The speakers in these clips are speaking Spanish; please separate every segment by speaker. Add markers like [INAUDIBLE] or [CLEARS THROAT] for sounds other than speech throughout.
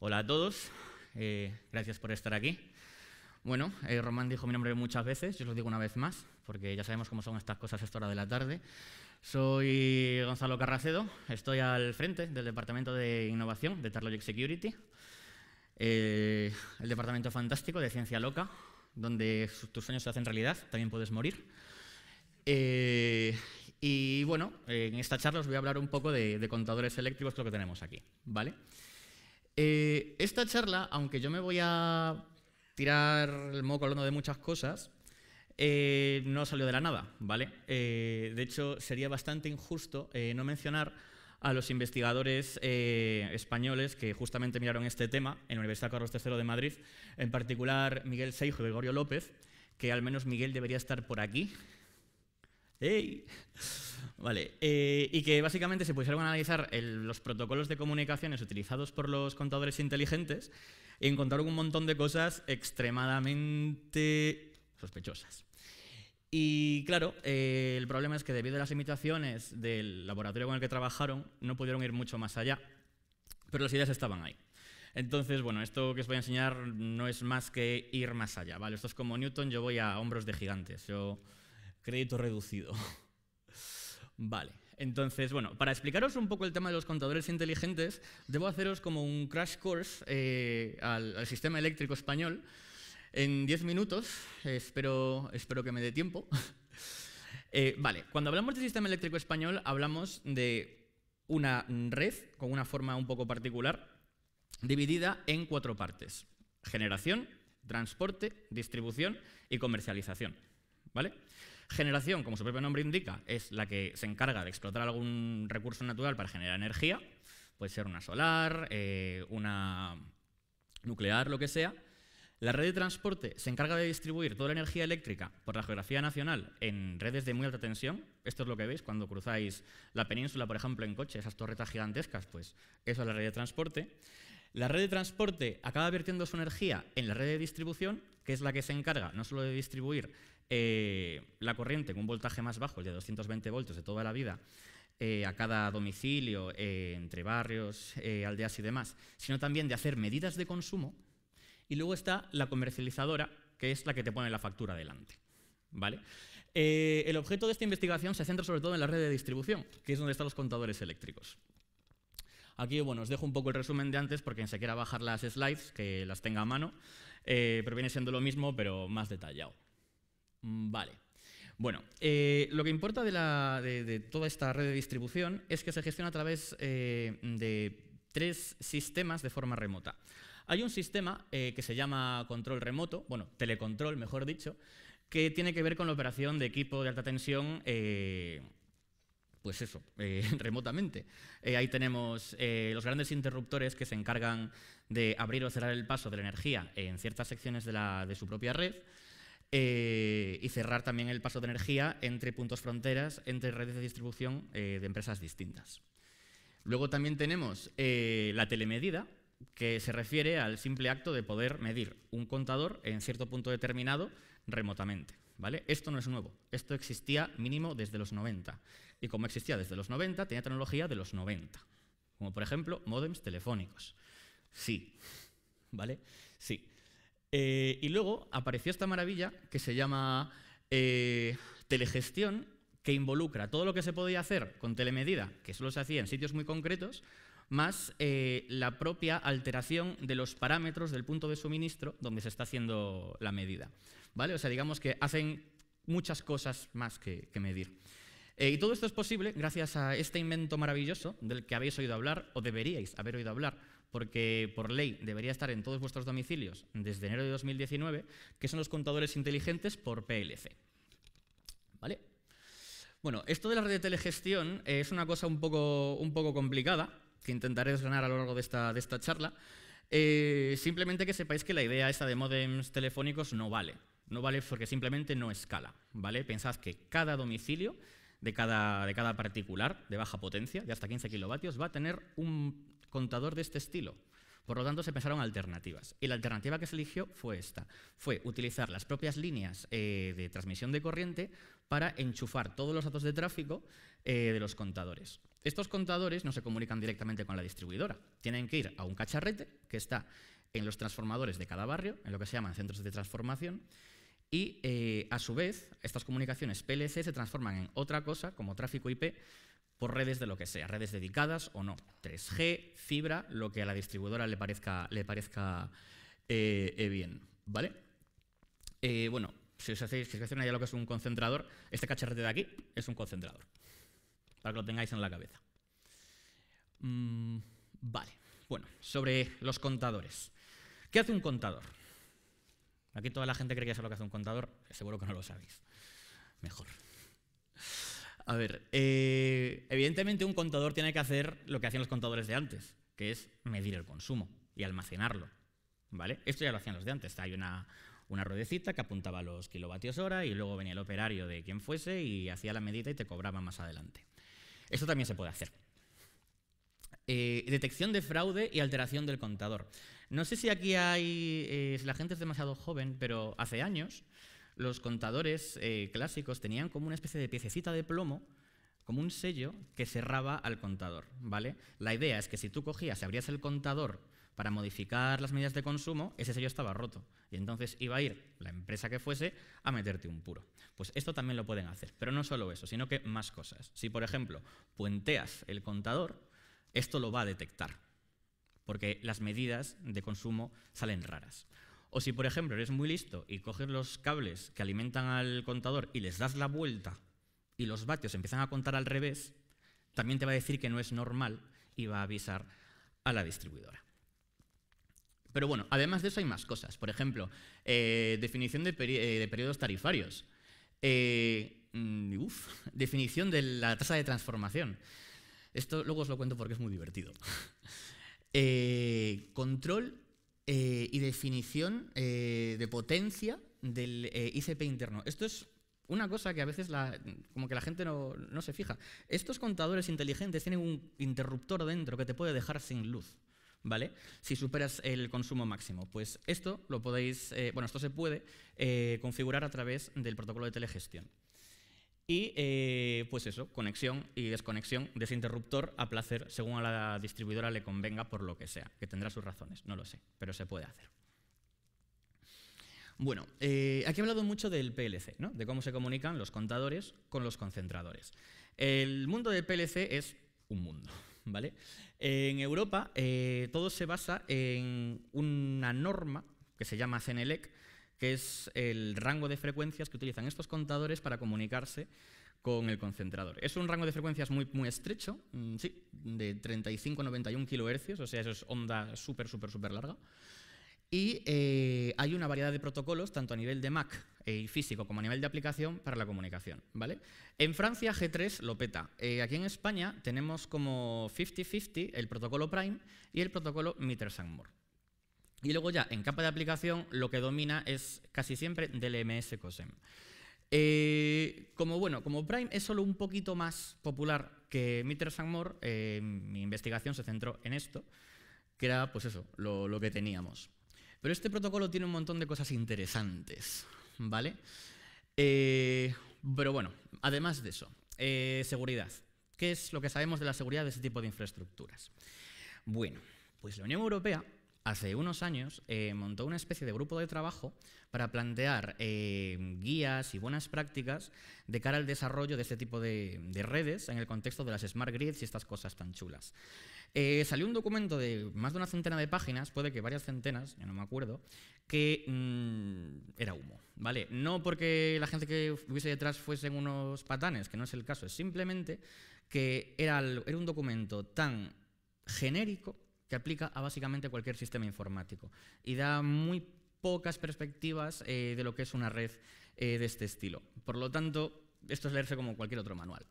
Speaker 1: Hola a todos, eh, gracias por estar aquí. Bueno, eh, Román dijo mi nombre muchas veces, yo os lo digo una vez más, porque ya sabemos cómo son estas cosas a esta hora de la tarde. Soy Gonzalo Carracedo, estoy al frente del Departamento de Innovación de Tarlogic Security, eh, el Departamento Fantástico de Ciencia Loca, donde tus sueños se hacen realidad, también puedes morir. y bueno, en esta charla os voy a hablar un poco de, contadores eléctricos, lo que tenemos aquí, ¿vale? vale eh, esta charla, aunque yo me voy a tirar el moco hablando de muchas cosas, eh, no salió de la nada, ¿vale? Eh, de hecho, sería bastante injusto no mencionar a los investigadores españoles que justamente miraron este tema en la Universidad Carlos III de Madrid, en particular Miguel Seijo y Gregorio López, que al menos Miguel debería estar por aquí, Hey. Vale, eh, y que básicamente se pusieron a analizar los protocolos de comunicaciones utilizados por los contadores inteligentes y encontraron un montón de cosas extremadamente sospechosas. Y claro, eh, el problema es que debido a las limitaciones del laboratorio con el que trabajaron, no pudieron ir mucho más allá, pero las ideas estaban ahí. Entonces, bueno, esto que os voy a enseñar no es más que ir más allá, ¿vale? Esto es como Newton, yo voy a hombros de gigantes. Yo Crédito reducido. [LAUGHS] vale. Entonces, bueno, para explicaros un poco el tema de los contadores inteligentes, debo haceros como un crash course eh, al, sistema eléctrico español en 10 minutos. espero, espero que me dé tiempo. [LAUGHS] Eh, vale, cuando hablamos del sistema eléctrico español, hablamos de una red con una forma un poco particular, dividida en cuatro partes. Generación, transporte, distribución y comercialización. ¿Vale? generación, como su propio nombre indica, es la que se encarga de explotar algún recurso natural para generar energía, puede ser una solar, eh, una nuclear, lo que sea. La red de transporte se encarga de distribuir toda la energía eléctrica por la geografía nacional en redes de muy alta tensión. Esto es lo que veis cuando cruzáis la península, por ejemplo, en coche, esas torretas gigantescas, pues eso es la red de transporte. La red de transporte acaba vertiendo su energía en la red de distribución, que es la que se encarga no solo de distribuir eh, la corriente con un voltaje más bajo, el de 220 voltios de toda la vida, eh, a cada domicilio, eh, entre barrios, aldeas y demás, sino también de hacer medidas de consumo. Y luego está la comercializadora, que es la que te pone la factura delante. ¿Vale? el objeto de esta investigación se centra sobre todo en la red de distribución, que es donde están los contadores eléctricos. Aquí, bueno, os dejo un poco el resumen de antes porque se quiera bajar las slides, que las tenga a mano, pero viene siendo lo mismo, pero más detallado. Mm, vale. Bueno, eh, lo que importa de, toda esta red de distribución es que se gestiona a través eh, de tres sistemas de forma remota. Hay un sistema eh, que se llama control remoto, bueno, telecontrol, mejor dicho, que tiene que ver con la operación de equipo de alta tensión pues eso, [LAUGHS] remotamente. ahí tenemos los grandes interruptores que se encargan de abrir o cerrar el paso de la energía en ciertas secciones de su propia red eh, y cerrar también el paso de energía entre puntos fronteras, entre redes de distribución eh, de empresas distintas. Luego también tenemos eh, la telemedida, que se refiere al simple acto de poder medir un contador en cierto punto determinado remotamente. ¿Vale? Esto no es nuevo, esto existía mínimo desde los 90. Y como existía desde los 90, tenía tecnología de los 90. Como por ejemplo, módems telefónicos. Sí, ¿vale? Sí. Eh, y luego apareció esta maravilla que se llama eh, telegestión, que involucra todo lo que se podía hacer con telemedida, que solo se hacía en sitios muy concretos, más eh, la propia alteración de los parámetros del punto de suministro donde se está haciendo la medida. ¿Vale? O sea, digamos que hacen muchas cosas más que, medir. y todo esto es posible gracias a este invento maravilloso del que habéis oído hablar o deberíais haber oído hablar, porque por ley debería estar en todos vuestros domicilios desde enero de 2019, que son los contadores inteligentes por PLC. ¿Vale? Bueno, esto de la red de telegestión eh, es una cosa un poco, un poco complicada, que intentaré desgranar a lo largo de esta, de esta charla. Eh, simplemente que sepáis que la idea esa de modems telefónicos no vale. No vale porque simplemente no escala. ¿vale? Pensad que cada domicilio de cada, de cada particular de baja potencia, de hasta 15 kilovatios, va a tener un contador de este estilo. Por lo tanto, se pensaron alternativas. Y la alternativa que se eligió fue esta. Fue utilizar las propias líneas eh, de transmisión de corriente para enchufar todos los datos de tráfico eh, de los contadores. Estos contadores no se comunican directamente con la distribuidora. Tienen que ir a un cacharrete que está en los transformadores de cada barrio, en lo que se llaman centros de transformación. Y eh, a su vez, estas comunicaciones PLC se transforman en otra cosa, como tráfico IP, por redes de lo que sea, redes dedicadas o no. 3G, fibra, lo que a la distribuidora le parezca, eh, eh, bien. ¿Vale? Eh, bueno, si os hacéis, si os una idea lo que es un concentrador, este cacharrete de aquí es un concentrador. Para que lo tengáis en la cabeza. Mm, vale. Bueno, sobre los contadores. ¿Qué hace un contador? Aquí toda la gente cree que sabe lo que hace un contador, seguro que no lo sabéis. Mejor. A ver, eh, evidentemente un contador tiene que hacer lo que hacían los contadores de antes, que es medir el consumo y almacenarlo. ¿Vale? Esto ya lo hacían los de antes. Hay una, una ruedecita que apuntaba los kilovatios hora y luego venía el operario de quien fuese y hacía la medida y te cobraba más adelante. Esto también se puede hacer. Eh, detección de fraude y alteración del contador. No sé si aquí hay, eh, si la gente es demasiado joven, pero hace años los contadores eh, clásicos tenían como una especie de piececita de plomo, como un sello que cerraba al contador, ¿vale? La idea es que si tú cogías y abrías el contador para modificar las medidas de consumo, ese sello estaba roto. Y entonces iba a ir la empresa que fuese a meterte un puro. Pues esto también lo pueden hacer. Pero no solo eso, sino que más cosas. Si, por ejemplo, puenteas el contador, esto lo va a detectar. Porque las medidas de consumo salen raras. O si, por ejemplo, eres muy listo y coges los cables que alimentan al contador y les das la vuelta y los vatios empiezan a contar al revés, también te va a decir que no es normal y va a avisar a la distribuidora. Pero bueno, además de eso hay más cosas. Por ejemplo, eh, definición eh, de, periodos tarifarios. Eh, mm, uf, [LAUGHS] definición de la tasa de transformación. Esto luego os lo cuento porque es muy divertido. [LAUGHS] control eh, y definición eh, de potencia del eh, ICP interno. Esto es una cosa que a veces la, como que la gente no, no, se fija. Estos contadores inteligentes tienen un interruptor dentro que te puede dejar sin luz. ¿Vale? Si superas el consumo máximo. Pues esto lo podéis. bueno, esto se puede configurar a través del protocolo de telegestión. Y eh, pues eso, conexión y desconexión de ese interruptor a placer según a la distribuidora le convenga por lo que sea, que tendrá sus razones, no lo sé, pero se puede hacer. Bueno, eh, aquí he hablado mucho del PLC, ¿no? de cómo se comunican los contadores con los concentradores. El mundo del PLC es un mundo. [LAUGHS] ¿vale? En Europa eh, todo se basa en una norma que se llama CENELEC, que es el rango de frecuencias que utilizan estos contadores para comunicarse con el concentrador. Es un rango de frecuencias muy, muy estrecho, mm, sí, de 35 a 91 kHz, o sea, eso es onda súper, súper, súper larga. Y eh, hay una variedad de protocolos, tanto a nivel de Mac eh, y físico como a nivel de aplicación, para la comunicación. ¿vale? En Francia, G3 lo peta. Eh, aquí en España tenemos como 50-50 el protocolo Prime y el protocolo mitter more y luego ya, en capa de aplicación, lo que domina es casi siempre DLMS COSEM. Eh, como, bueno, como Prime es solo un poquito más popular que Mitters More, eh, mi investigación se centró en esto, que era pues eso, lo, lo, que teníamos. Pero este protocolo tiene un montón de cosas interesantes, ¿vale? Eh, pero bueno, además de eso, seguridad. ¿Qué es lo que sabemos de la seguridad de ese tipo de infraestructuras? Bueno, pues la Unión Europea hace unos años eh, montó una especie de grupo de trabajo para plantear eh, guías y buenas prácticas de cara al desarrollo de este tipo de, redes en el contexto de las smart grids y estas cosas tan chulas. Eh, salió un documento de más de una centena de páginas, puede que varias centenas, ya no me acuerdo, que mm, era humo, ¿vale? No porque la gente que hubiese detrás fuesen unos patanes, que no es el caso, es simplemente que era un documento tan genérico que aplica a básicamente cualquier sistema informático y da muy pocas perspectivas eh, de lo que es una red eh, de este estilo. Por lo tanto, esto es leerse como cualquier otro manual.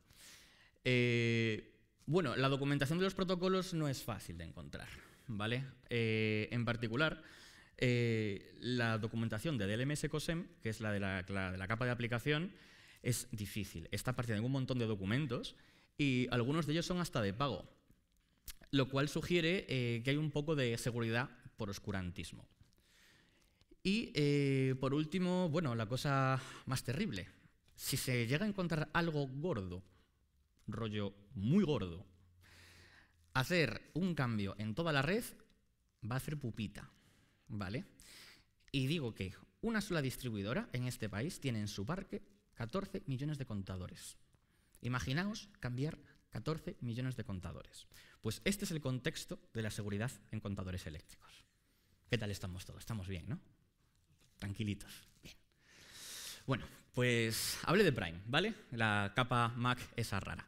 Speaker 1: Eh, bueno, la documentación de los protocolos no es fácil de encontrar, ¿vale? en particular, la documentación de DLMS COSEM, que es la de la, de la capa de aplicación, es difícil. Está partiendo de un montón de documentos y algunos de ellos son hasta de pago lo cual sugiere eh, que hay un poco de seguridad por oscurantismo. Y eh, por último, bueno, la cosa más terrible. Si se llega a encontrar algo gordo, rollo muy gordo, hacer un cambio en toda la red va a hacer pupita, ¿vale? Y digo que una sola distribuidora en este país tiene en su parque 14 millones de contadores. Imaginaos cambiar 14 millones de contadores. Pues este es el contexto de la seguridad en contadores eléctricos. ¿Qué tal estamos todos? Estamos bien, ¿no? Tranquilitos. Bien. Bueno, pues hable de Prime, ¿vale? La capa Mac esa rara.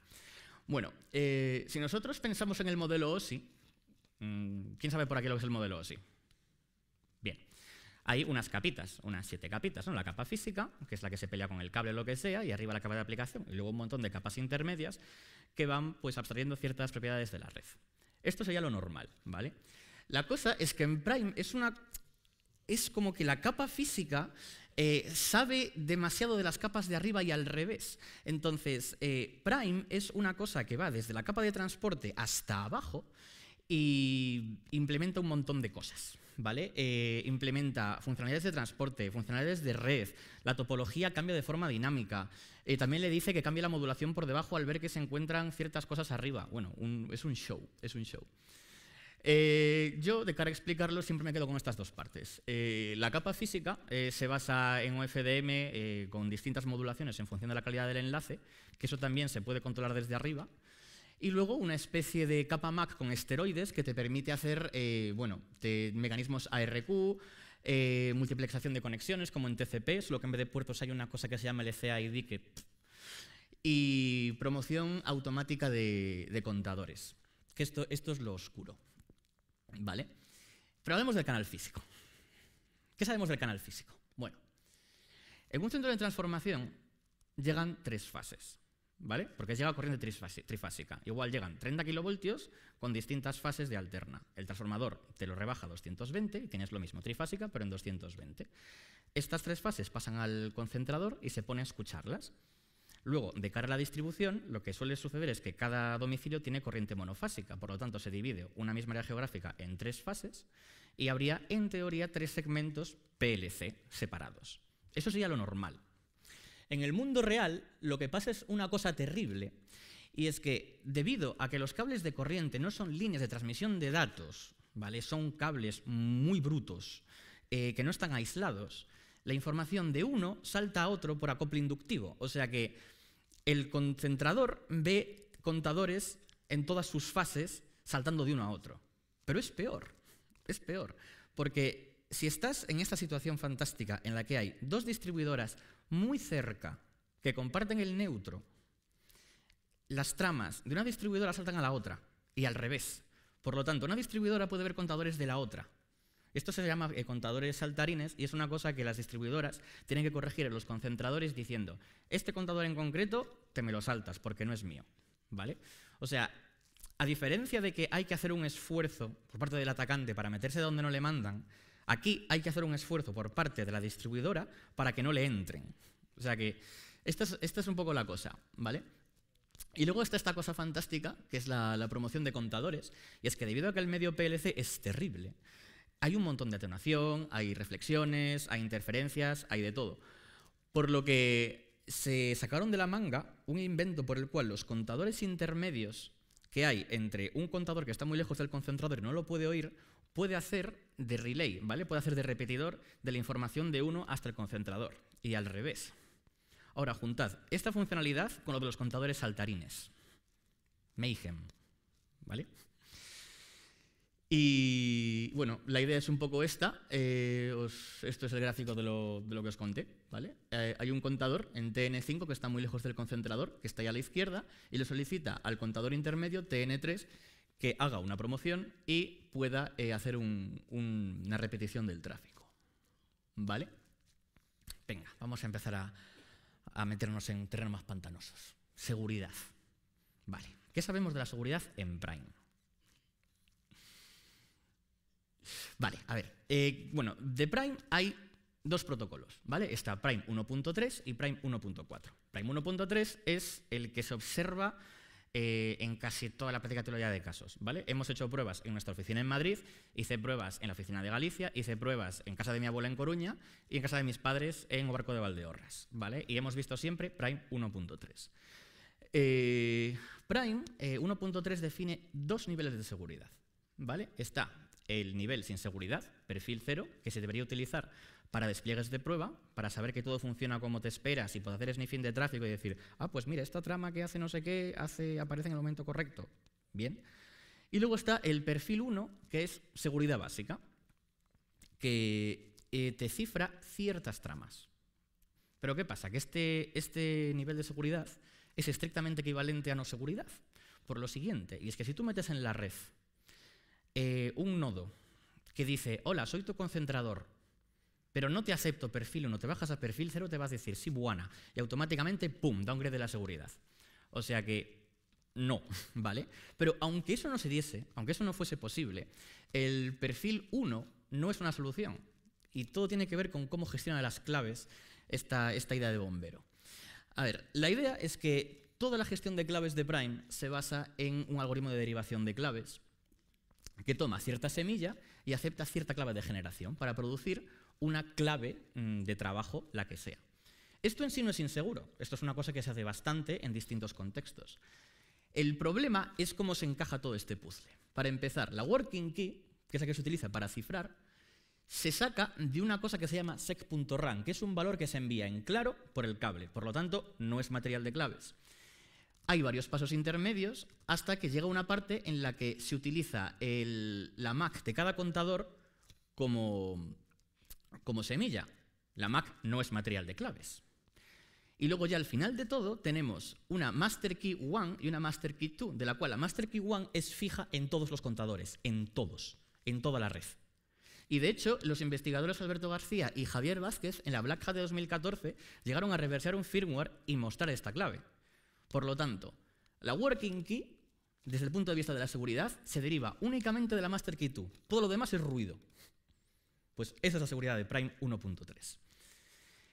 Speaker 1: Bueno, eh, si nosotros pensamos en el modelo OSI, mm, ¿quién sabe por aquí lo que es el modelo OSI? hay unas capitas, unas siete capitas, La capa física, que es la que se pelea con el cable o lo que sea, y arriba la capa de aplicación, y luego un montón de capas intermedias que van pues abstrayendo ciertas propiedades de la red. Esto sería lo normal, ¿vale? La cosa es que en Prime es una es como que la capa física eh, sabe demasiado de las capas de arriba y al revés. Entonces, eh, Prime es una cosa que va desde la capa de transporte hasta abajo y implementa un montón de cosas. ¿vale? Eh, implementa funcionalidades de transporte, funcionalidades de red, la topología cambia de forma dinámica. Eh, también le dice que cambie la modulación por debajo al ver que se encuentran ciertas cosas arriba. Bueno, es un show, es un show. Eh, yo, de cara a explicarlo, siempre me quedo con estas dos partes. la capa física se basa en un FDM con distintas modulaciones en función de la calidad del enlace, que eso también se puede controlar desde arriba. Y luego una especie de capa MAC con esteroides que te permite hacer eh, bueno, mecanismos ARQ, eh, multiplexación de conexiones como en TCP, solo que en vez de puertos hay una cosa que se llama LCAID que... y promoción automática de, contadores, que esto, esto es lo oscuro. ¿Vale? Pero hablemos del canal físico. ¿Qué sabemos del canal físico? Bueno, en un centro de transformación llegan tres fases. ¿vale? Porque llega corriente trifásica. Igual llegan 30 kilovoltios con distintas fases de alterna. El transformador te lo rebaja a 220 y tienes lo mismo, trifásica, pero en 220. Estas tres fases pasan al concentrador y se pone a escucharlas. Luego, de cara a la distribución, lo que suele suceder es que cada domicilio tiene corriente monofásica, por lo tanto se divide una misma área geográfica en tres fases y habría, en teoría, tres segmentos PLC separados. Eso sería lo normal. En el mundo real lo que pasa es una cosa terrible, y es que debido a que los cables de corriente no son líneas de transmisión de datos, ¿vale? son cables muy brutos, eh, que no están aislados, la información de uno salta a otro por acople inductivo, o sea que el concentrador ve contadores en todas sus fases saltando de uno a otro. Pero es peor, es peor, porque si estás en esta situación fantástica en la que hay dos distribuidoras muy cerca, que comparten el neutro, las tramas de una distribuidora saltan a la otra y al revés. Por lo tanto, una distribuidora puede ver contadores de la otra. Esto se llama eh, contadores saltarines y es una cosa que las distribuidoras tienen que corregir en los concentradores diciendo, este contador en concreto te me lo saltas porque no es mío. ¿Vale? O sea, a diferencia de que hay que hacer un esfuerzo por parte del atacante para meterse donde no le mandan, Aquí hay que hacer un esfuerzo por parte de la distribuidora para que no le entren. O sea que esta es, un poco la cosa, ¿vale? Y luego está esta cosa fantástica, que es la, la, promoción de contadores, y es que debido a que el medio PLC es terrible, hay un montón de atenuación, hay reflexiones, hay interferencias, hay de todo. Por lo que se sacaron de la manga un invento por el cual los contadores intermedios que hay entre un contador que está muy lejos del concentrador y no lo puede oír, puede hacer de relay, ¿vale? Puede hacer de repetidor de la información de uno hasta el concentrador y al revés. Ahora, juntad esta funcionalidad con lo de los contadores saltarines. Mayhem, ¿vale? Y bueno, la idea es un poco esta. Eh, esto es el gráfico de lo, que os conté. ¿vale? Eh, hay un contador en TN5 que está muy lejos del concentrador, que está ahí a la izquierda, y le solicita al contador intermedio TN3 que haga una promoción y pueda eh, hacer una repetición del tráfico. ¿Vale? Venga, vamos a empezar a, meternos en terrenos más pantanosos. Seguridad. Vale. ¿Qué sabemos de la seguridad en Prime? Vale, a ver. Eh, bueno, de Prime hay dos protocolos, ¿vale? Está Prime 1.3 y Prime 1.4. Prime 1.3 es el que se observa eh, en casi toda la práctica teoría de casos. ¿vale? Hemos hecho pruebas en nuestra oficina en Madrid, hice pruebas en la oficina de Galicia, hice pruebas en casa de mi abuela en Coruña y en casa de mis padres en Obarco de Valdeorras. ¿vale? Y hemos visto siempre Prime 1.3. Eh, Prime 1.3 eh, define dos niveles de seguridad. ¿vale? Está el nivel sin seguridad, perfil 0, que se debería utilizar para despliegues de prueba, para saber que todo funciona como te esperas y poder hacer sniffing de tráfico y decir, ah, pues mira, esta trama que hace no sé qué hace, aparece en el momento correcto. Bien. Y luego está el perfil 1, que es seguridad básica, que eh, te cifra ciertas tramas. Pero ¿qué pasa? Que este, este nivel de seguridad es estrictamente equivalente a no seguridad. Por lo siguiente, y es que si tú metes en la red eh, un nodo que dice, hola, soy tu concentrador, pero no te acepto perfil 1, te bajas a perfil 0, te vas a decir, sí, buena, y automáticamente, ¡pum!, downgrade de la seguridad. O sea que no, [LAUGHS] ¿vale? Pero aunque eso no se diese, aunque eso no fuese posible, el perfil 1 no es una solución. Y todo tiene que ver con cómo gestiona las claves esta, esta idea de bombero. A ver, la idea es que toda la gestión de claves de Prime se basa en un algoritmo de derivación de claves que toma cierta semilla y acepta cierta clave de generación para producir una clave mm, de trabajo, la que sea. Esto en sí no es inseguro, esto es una cosa que se hace bastante en distintos contextos. El problema es cómo se encaja todo este puzzle. Para empezar, la working key, que es la que se utiliza para cifrar, se saca de una cosa que se llama sec.run, que es un valor que se envía en claro por el cable, por lo tanto no es material de claves hay varios pasos intermedios hasta que llega una parte en la que se utiliza la MAC de cada contador como, semilla. La MAC no es material de claves. Y luego ya al final de todo tenemos una Master Key 1 y una Master Key 2, de la cual la Master Key 1 es fija en todos los contadores, en todos, en toda la red. Y de hecho, los investigadores Alberto García y Javier Vázquez en la Black Hat de 2014 llegaron a reversar un firmware y mostrar esta clave. Por lo tanto, la working key, desde el punto de vista de la seguridad, se deriva únicamente de la master key 2. Todo lo demás es ruido. Pues esa es la seguridad de Prime 1.3.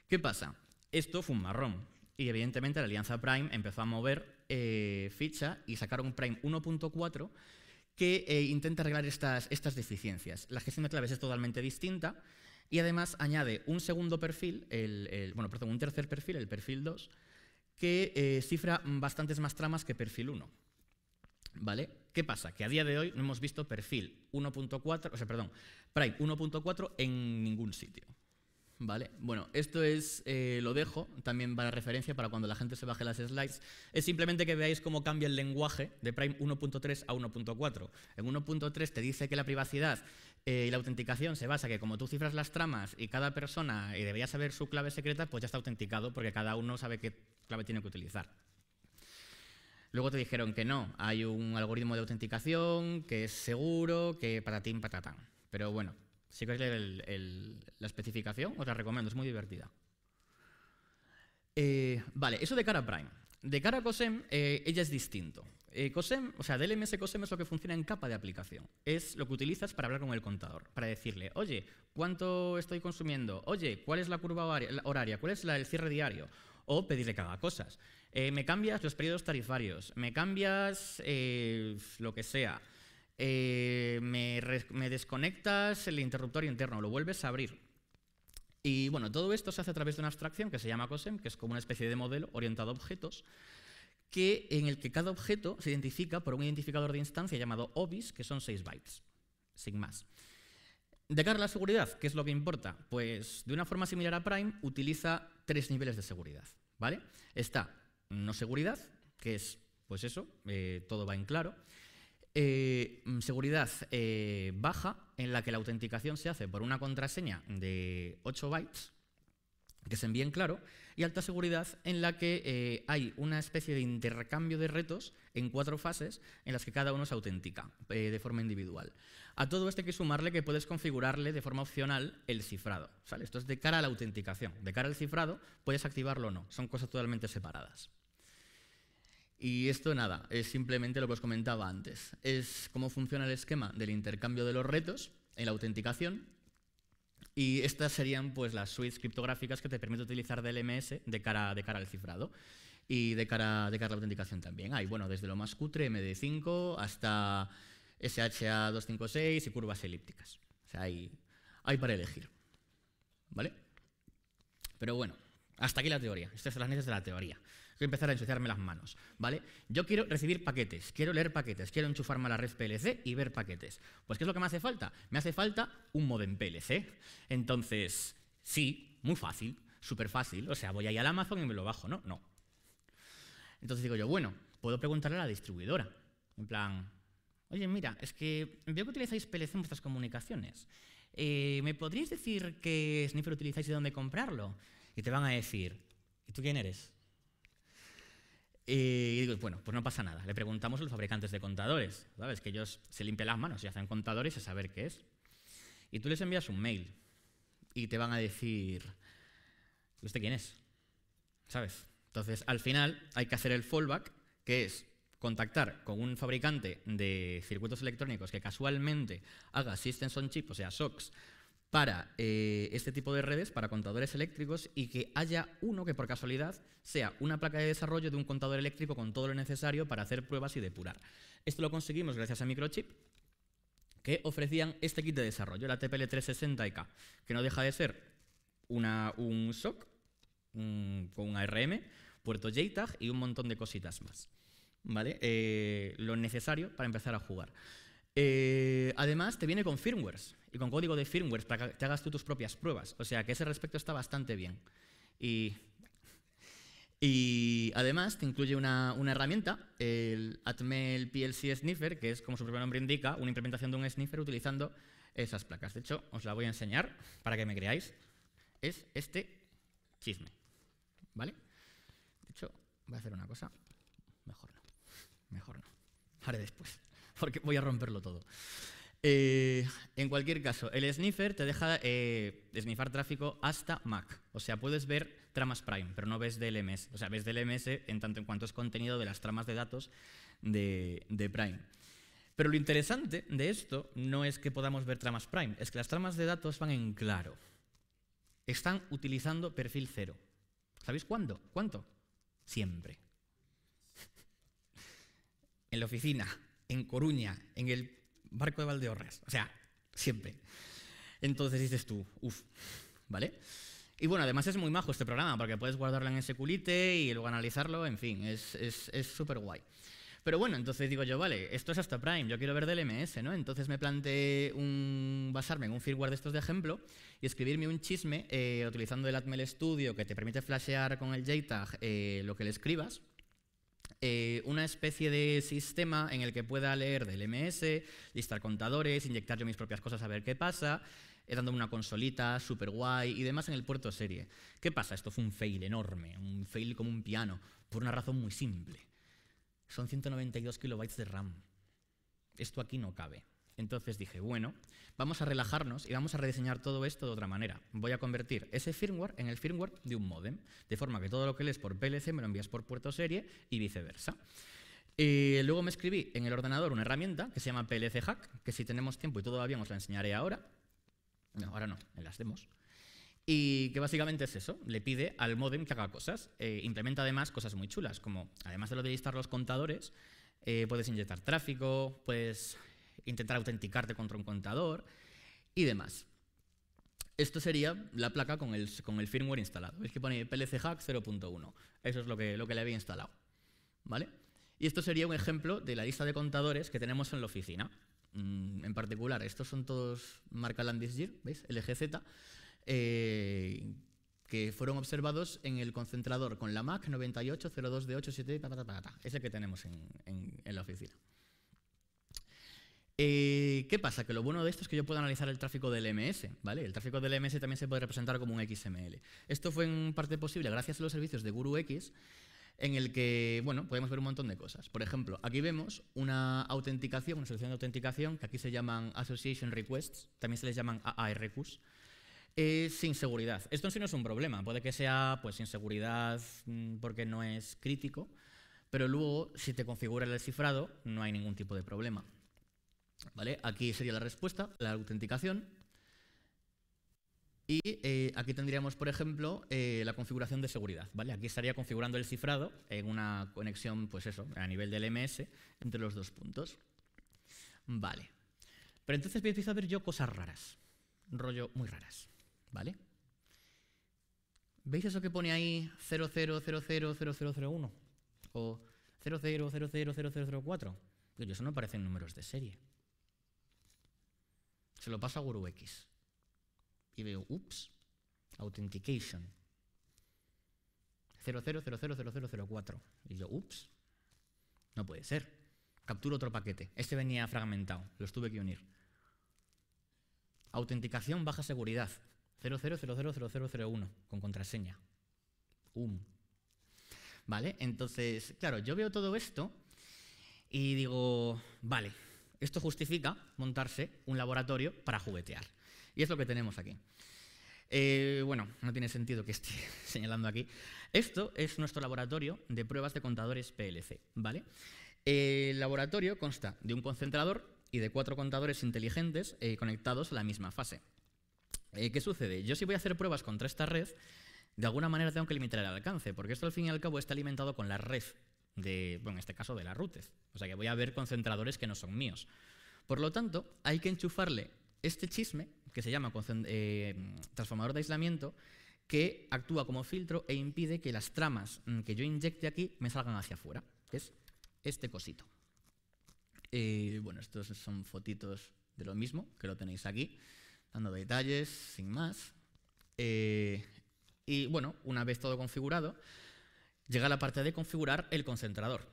Speaker 1: ¿Qué pasa? Esto fue un marrón. Y evidentemente la alianza Prime empezó a mover eh, ficha y sacaron Prime 1.4 que eh, intenta arreglar estas, deficiencias. La gestión de claves es totalmente distinta y además añade un segundo perfil, bueno, perdón, un tercer perfil, el perfil 2, que eh, cifra bastantes más tramas que perfil 1. ¿Vale? ¿Qué pasa? Que a día de hoy no hemos visto perfil 1.4, o sea, perdón, Prime 1.4 en ningún sitio. ¿Vale? Bueno, esto es, eh, lo dejo también para referencia para cuando la gente se baje las slides. Es simplemente que veáis cómo cambia el lenguaje de Prime 1.3 a 1.4. En 1.3 te dice que la privacidad eh, y la autenticación se basa que como tú cifras las tramas y cada persona y debería saber su clave secreta, pues ya está autenticado porque cada uno sabe qué clave tiene que utilizar. Luego te dijeron que no, hay un algoritmo de autenticación, que es seguro, que patatín, patatán. Pero bueno, si queréis leer la especificación, os la recomiendo, es muy divertida. Eh, vale, eso de cara a Prime. De cara a COSEM, eh, ella es distinto. Eh, COSEM, o sea, DLMS COSEM es lo que funciona en capa de aplicación. Es lo que utilizas para hablar con el contador, para decirle, oye, ¿cuánto estoy consumiendo? Oye, ¿cuál es la curva horaria? ¿Cuál es la, el cierre diario? O pedirle que haga cosas. me cambias los periodos tarifarios, me cambias lo que sea. Eh, me, desconectas el interruptor interno, lo vuelves a abrir. Y bueno, todo esto se hace a través de una abstracción que se llama COSEM, que es como una especie de modelo orientado a objetos, que, en el que cada objeto se identifica por un identificador de instancia llamado OBIS, que son 6 bytes, sin más. De cara a la seguridad, ¿qué es lo que importa? Pues de una forma similar a Prime, utiliza tres niveles de seguridad. ¿vale? Está no seguridad, que es pues eso, eh, todo va en claro. Eh, mm, seguridad eh, baja, en la que la autenticación se hace por una contraseña de 8 bytes, que se envíen claro, y alta seguridad en la que eh, hay una especie de intercambio de retos en cuatro fases en las que cada uno se autentica de forma individual. A todo esto hay que sumarle que puedes configurarle de forma opcional el cifrado. Esto es de cara a la autenticación. De cara al cifrado puedes activarlo o no. Son cosas totalmente separadas. Y esto nada, es simplemente lo que os comentaba antes. Es cómo funciona el esquema del intercambio de los retos en la autenticación. Y estas serían pues, las suites criptográficas que te permite utilizar DLMS de cara, de cara al cifrado y de cara, de cara a la autenticación también. Hay, bueno, desde lo más cutre, MD5, hasta SHA256 y curvas elípticas. O sea, hay, hay para elegir. ¿Vale? Pero bueno, hasta aquí la teoría. Estas son las necesidades de la teoría empezar a ensuciarme las manos, ¿vale? Yo quiero recibir paquetes, quiero leer paquetes, quiero enchufarme a la red PLC y ver paquetes. Pues ¿qué es lo que me hace falta? Me hace falta un modem PLC. Entonces, sí, muy fácil, súper fácil. O sea, voy ahí al Amazon y me lo bajo, ¿no? No. Entonces digo yo, bueno, puedo preguntarle a la distribuidora. En plan, oye, mira, es que veo que utilizáis PLC en vuestras comunicaciones. Eh, ¿Me podríais decir qué sniffer utilizáis y dónde comprarlo? Y te van a decir, ¿y tú quién eres? Eh, y digo, bueno, pues no pasa nada. Le preguntamos a los fabricantes de contadores, ¿sabes? Que ellos se limpian las manos y hacen contadores a saber qué es. Y tú les envías un mail y te van a decir, ¿usted quién es? ¿Sabes? Entonces, al final hay que hacer el fallback, que es contactar con un fabricante de circuitos electrónicos que casualmente haga Systems on Chip, o sea, SOCs, para eh, este tipo de redes, para contadores eléctricos, y que haya uno que por casualidad sea una placa de desarrollo de un contador eléctrico con todo lo necesario para hacer pruebas y depurar. Esto lo conseguimos gracias a Microchip, que ofrecían este kit de desarrollo, la tpl 360 k que no deja de ser un SOC con un ARM, puerto JTAG y un montón de cositas más. ¿Vale? Eh, lo necesario para empezar a jugar. Eh, además, te viene con firmwares y con código de firmware para que te hagas tú tus propias pruebas. O sea que ese respecto está bastante bien. Y, y además te incluye una, una, herramienta, el Atmel PLC Sniffer, que es, como su propio nombre indica, una implementación de un sniffer utilizando esas placas. De hecho, os la voy a enseñar para que me creáis. Es este chisme. ¿Vale? De hecho, voy a hacer una cosa. Mejor no. Mejor no. Haré después, porque voy a romperlo todo. Eh, en cualquier caso, el sniffer te deja eh, sniffar tráfico hasta Mac. O sea, puedes ver tramas Prime, pero no ves DLMS. O sea, ves DLMS en tanto en cuanto es contenido de las tramas de datos de Prime. Pero lo interesante de esto no es que podamos ver tramas Prime, es que las tramas de datos van en claro. Están utilizando perfil cero. ¿Sabéis cuándo? ¿Cuánto? Siempre. [LAUGHS] en la oficina, en Coruña, en el barco de Valdeorras, o sea, siempre. Entonces dices tú, uff, ¿vale? Y bueno, además es muy majo este programa, porque puedes guardarlo en ese culite y luego analizarlo, en fin, es súper guay. Pero bueno, entonces digo yo, vale, esto es hasta Prime, yo quiero ver del MS, ¿no? Entonces me planteé un, basarme en un firmware de estos de ejemplo y escribirme un chisme eh, utilizando el Atmel Studio que te permite flashear con el JTAG eh, lo que le escribas eh, una especie de sistema en el que pueda leer del MS, listar contadores, inyectar yo mis propias cosas a ver qué pasa, eh, dándome una consolita super guay y demás en el puerto serie. ¿Qué pasa? Esto fue un fail enorme, un fail como un piano, por una razón muy simple. Son 192 kilobytes de RAM. Esto aquí no cabe. Entonces dije, bueno, vamos a relajarnos y vamos a rediseñar todo esto de otra manera. Voy a convertir ese firmware en el firmware de un modem, de forma que todo lo que lees por PLC me lo envías por puerto serie y viceversa. Y luego me escribí en el ordenador una herramienta que se llama PLC Hack, que si tenemos tiempo y todavía os la enseñaré ahora. No, ahora no, en las demos. Y que básicamente es eso, le pide al modem que haga cosas. Eh, implementa además cosas muy chulas, como además de lo de listar los contadores, eh, puedes inyectar tráfico, puedes intentar autenticarte contra un contador y demás. Esto sería la placa con el, firmware instalado. Es que pone PLC Hack 0.1. Eso es lo que, lo que le había instalado. ¿Vale? Y esto sería un ejemplo de la lista de contadores que tenemos en la oficina. Mm, en particular, estos son todos marca Landisgir, ¿veis? LGZ, eh, que fueron observados en el concentrador con la MAC 9802D87, es que tenemos en la oficina. Eh, ¿Qué pasa? Que lo bueno de esto es que yo puedo analizar el tráfico del MS, ¿vale? El tráfico del MS también se puede representar como un XML. Esto fue en parte posible gracias a los servicios de GuruX, en el que, bueno, podemos ver un montón de cosas. Por ejemplo, aquí vemos una autenticación, una solución de autenticación, que aquí se llaman Association Requests, también se les llaman ARQs, eh, sin seguridad. Esto en sí no es un problema, puede que sea pues, sin seguridad mm, porque no es crítico, pero luego, si te configura el cifrado, no hay ningún tipo de problema. ¿Vale? Aquí sería la respuesta, la autenticación. Y aquí tendríamos, por ejemplo, la configuración de seguridad. ¿vale? Aquí estaría configurando el cifrado en una conexión, pues eso, a nivel del MS entre los dos puntos. Vale. Pero entonces empiezo a ver yo cosas raras. Rollo muy raras. ¿Vale? ¿Veis eso que pone ahí 00000001? O 00000004? Yo, eso no en números de serie. Se lo paso a Guru X Y veo, ups, authentication. 00000004. Y yo, ups, no puede ser. Capturo otro paquete. Este venía fragmentado, los tuve que unir. Autenticación baja seguridad. 00000001 con contraseña. Um. ¿Vale? Entonces, claro, yo veo todo esto y digo, vale, esto justifica montarse un laboratorio para juguetear. Y es lo que tenemos aquí. Eh, bueno, no tiene sentido que esté [LAUGHS] señalando aquí. Esto es nuestro laboratorio de pruebas de contadores PLC, ¿vale? El laboratorio consta de un concentrador y de cuatro contadores inteligentes eh, conectados a la misma fase. Eh, ¿Qué sucede? Yo si voy a hacer pruebas contra esta red, de alguna manera tengo que limitar el alcance, porque esto al fin y al cabo está alimentado con la red bueno, en este caso de la rutes, O sea que voy a ver concentradores que no son míos. Por lo tanto, hay que enchufarle este chisme, que se llama eh, transformador de aislamiento, que actúa como filtro e impide que las tramas mm, que yo inyecte aquí me salgan hacia afuera, que es este cosito. Eh, bueno, estos son fotitos de lo mismo, que lo tenéis aquí, dando detalles, sin más. Eh, y bueno, una vez todo configurado, llega la parte de configurar el concentrador.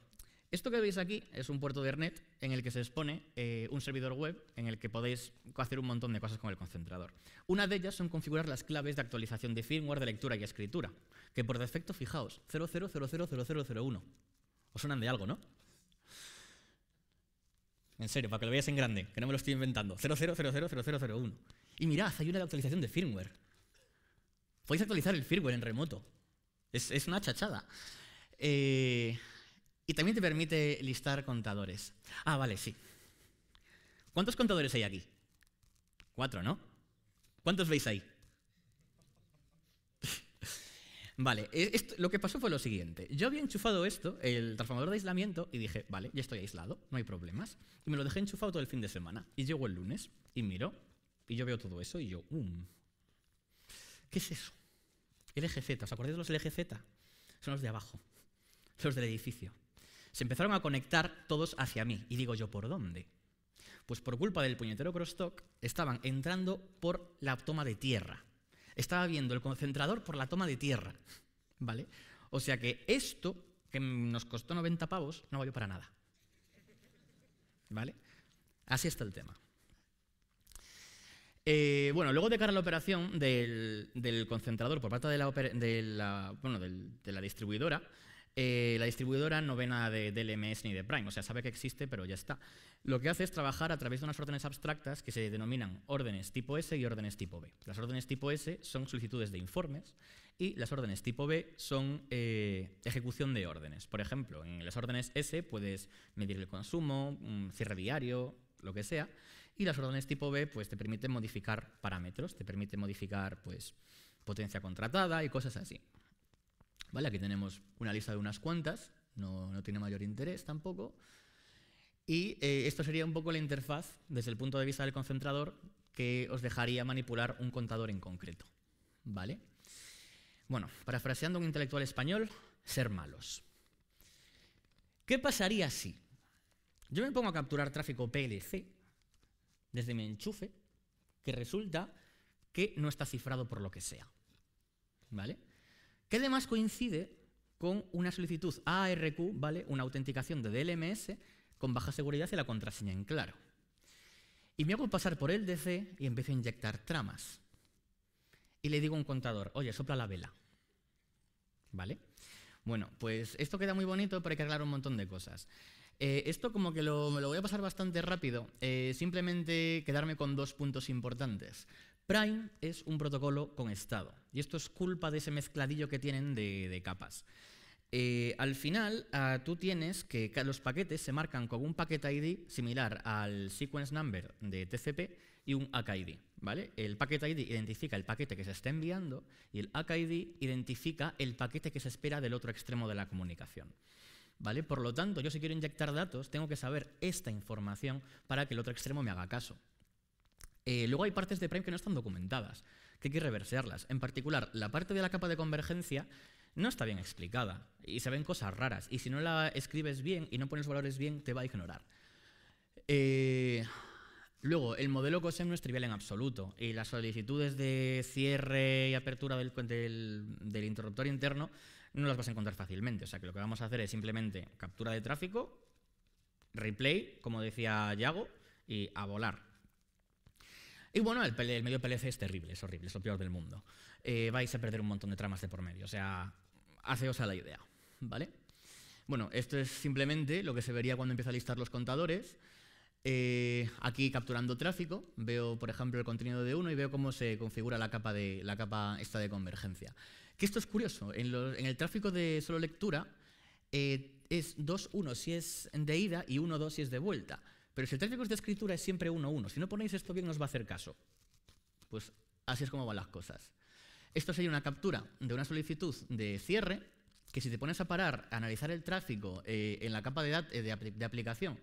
Speaker 1: Esto que veis aquí es un puerto de Ethernet en el que se expone un servidor web en el que podéis hacer un montón de cosas con el concentrador. Una de ellas son configurar las claves de actualización de firmware de lectura y escritura, que por defecto, fijaos, 00000001. Os suenan de algo, ¿no? En serio, para que lo veáis en grande, que no me lo estoy inventando. 00000001. Y mirad, hay una de actualización de firmware. Podéis actualizar el firmware en remoto. Es, una chachada. Eh, y también te permite listar contadores. Ah, vale, sí. ¿Cuántos contadores hay aquí? Cuatro, ¿no? ¿Cuántos veis ahí? [LAUGHS] vale, e, lo que pasó fue lo siguiente. Yo había enchufado esto, el transformador de aislamiento, y dije, vale, ya estoy aislado, no hay problemas. Y me lo dejé enchufado todo el fin de semana. Y llegó el lunes y miro, y yo veo todo eso, y yo, um, ¿qué es eso? LGZ, ¿os acordáis de los LGZ? Son los de abajo, los del edificio. Se empezaron a conectar todos hacia mí. Y digo yo, ¿por dónde? Pues por culpa del puñetero Crosstalk estaban entrando por la toma de tierra. Estaba viendo el concentrador por la toma de tierra. ¿Vale? O sea que esto, que nos costó 90 pavos, no valió para nada. ¿Vale? Así está el tema. Eh, bueno, luego de cara a la operación del, concentrador por parte de la, de la, distribuidora, eh, la distribuidora no ve nada de, MS ni de Prime, o sea, sabe que existe, pero ya está. Lo que hace es trabajar a través de unas órdenes abstractas que se denominan órdenes tipo S y órdenes tipo B. Las órdenes tipo S son solicitudes de informes y las órdenes tipo B son eh, ejecución de órdenes. Por ejemplo, en las órdenes S puedes medir el consumo, cierre diario, lo que sea. Y las órdenes tipo B pues, te permiten modificar parámetros, te permiten modificar pues, potencia contratada y cosas así. ¿Vale? Aquí tenemos una lista de unas cuantas, no, tiene mayor interés tampoco. Y eh, esto sería un poco la interfaz desde el punto de vista del concentrador que os dejaría manipular un contador en concreto. ¿Vale? Bueno, parafraseando un intelectual español, ser malos. ¿Qué pasaría si yo me pongo a capturar tráfico PLC desde mi enchufe, que resulta que no está cifrado por lo que sea. ¿Vale? Que además coincide con una solicitud ARQ, ¿vale? Una autenticación de DLMS con baja seguridad y la contraseña en claro. Y me hago pasar por el DC y empiezo a inyectar tramas. Y le digo a un contador, oye, sopla la vela. ¿Vale? Bueno, pues esto queda muy bonito, pero hay que un montón de cosas. Eh, esto como que lo, me lo voy a pasar bastante rápido, eh, simplemente quedarme con dos puntos importantes. Prime es un protocolo con estado, y esto es culpa de ese mezcladillo que tienen de, capas. Eh, al final, ah, tú tienes que los paquetes se marcan con un paquete ID similar al sequence number de TCP, y un ACID. ¿vale? El packet ID identifica el paquete que se está enviando y el ACID identifica el paquete que se espera del otro extremo de la comunicación. ¿Vale? Por lo tanto, yo si quiero inyectar datos, tengo que saber esta información para que el otro extremo me haga caso. Eh, luego hay partes de Prime que no están documentadas, que hay que reversearlas. En particular, la parte de la capa de convergencia no está bien explicada y se ven cosas raras. Y si no la escribes bien y no pones valores bien, te va a ignorar. Eh, Luego, el modelo COSEM no es trivial en absoluto y las solicitudes de cierre y apertura del, interruptor interno no las vas a encontrar fácilmente. O sea que lo que vamos a hacer es simplemente captura de tráfico, replay, como decía Yago, y a volar. Y bueno, el, medio PLC es terrible, es horrible, es lo peor del mundo. Eh, vais a perder un montón de tramas de por medio, o sea, haceos a la idea, ¿vale? Bueno, esto es simplemente lo que se vería cuando empieza a listar los contadores eh, aquí capturando tráfico, veo por ejemplo el contenido de uno y veo cómo se configura la capa, de, esta de convergencia. Que esto es curioso, en, el tráfico de solo lectura eh, es 2-1 si es de ida y 1-2 si es de vuelta. Pero si el tráfico es de escritura es siempre 1-1. Si no ponéis esto bien, no os va a hacer caso. Pues así es como van las cosas. Esto sería una captura de una solicitud de cierre que si te pones a parar a analizar el tráfico eh, en la capa de aplicación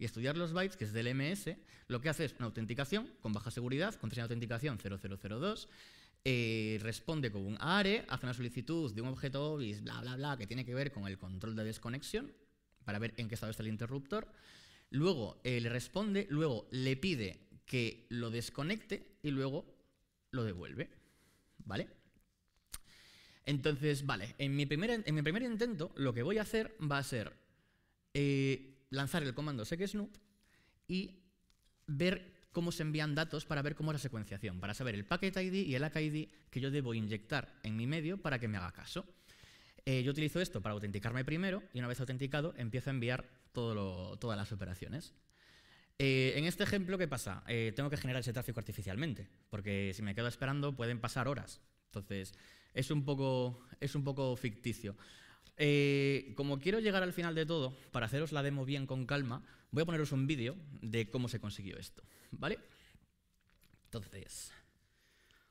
Speaker 1: y estudiar los bytes, que es del MS, lo que hace es una autenticación con baja seguridad, contraseña de autenticación 0002, eh, responde con un ARE, hace una solicitud de un objeto OBIS, bla, bla, bla, que tiene que ver con el control de desconexión, para ver en qué estado está el interruptor. Luego eh, le responde, luego le pide que lo desconecte y luego lo devuelve. ¿Vale? Entonces, vale, en mi, primer, en mi primer intento lo que voy a hacer va a ser eh, lanzar el comando snoop y ver cómo se envían datos para ver cómo es la secuenciación, para saber el packet ID y el ACK ID que yo debo inyectar en mi medio para que me haga caso. Eh, yo utilizo esto para autenticarme primero y una vez autenticado empiezo a enviar todas las operaciones. Eh, en este ejemplo, ¿qué pasa? Eh, tengo que generar ese tráfico artificialmente, porque si me quedo esperando pueden pasar horas. Entonces, es un poco, es un poco ficticio. Eh, como quiero llegar al final de todo, para haceros la demo bien con calma, voy a poneros un vídeo de cómo se consiguió esto, ¿vale? Entonces,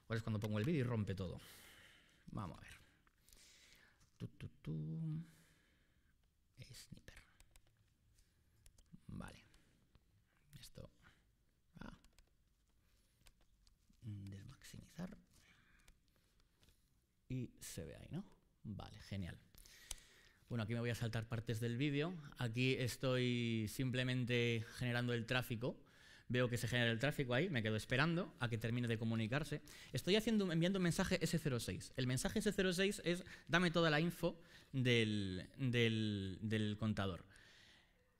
Speaker 1: ahora es cuando pongo el vídeo y rompe todo. Vamos a ver. Tu, tu, tu. Sniper. Vale. Esto. Ah. Desmaximizar. Y se ve ahí, ¿no? Vale, genial. Bueno, aquí me voy a saltar partes del vídeo. Aquí estoy simplemente generando el tráfico. Veo que se genera el tráfico ahí, me quedo esperando a que termine de comunicarse. Estoy enviando un mensaje S06. El mensaje S06 es dame toda la info del, contador.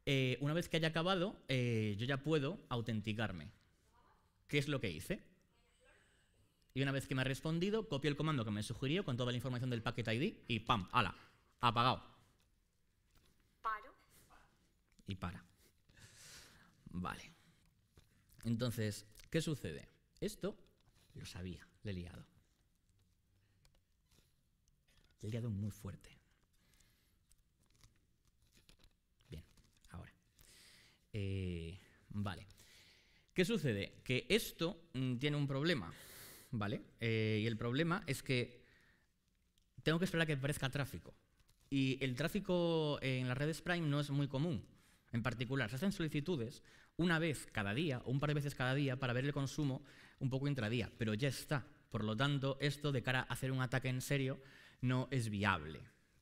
Speaker 1: Eh, una vez que haya acabado, eh, yo ya puedo autenticarme. ¿Qué es lo que hice? Y una vez que me ha respondido, copio el comando que me sugirió con toda la información del paquete ID y ¡pam! ¡Hala! Apagado y para. Vale. Entonces, ¿qué sucede? Esto lo sabía, le he liado. Le he liado muy fuerte. Bien, ahora. Eh, vale. ¿Qué sucede? Que esto mm, tiene un problema, ¿vale? Eh, y el problema es que tengo que esperar a que aparezca tráfico. Y el tráfico en las redes Prime no es muy común. En particular, se hacen solicitudes una vez cada día o un par de veces cada día para ver el consumo un poco intradía, pero ya está. Por lo tanto, esto de cara a hacer un ataque en serio no es viable.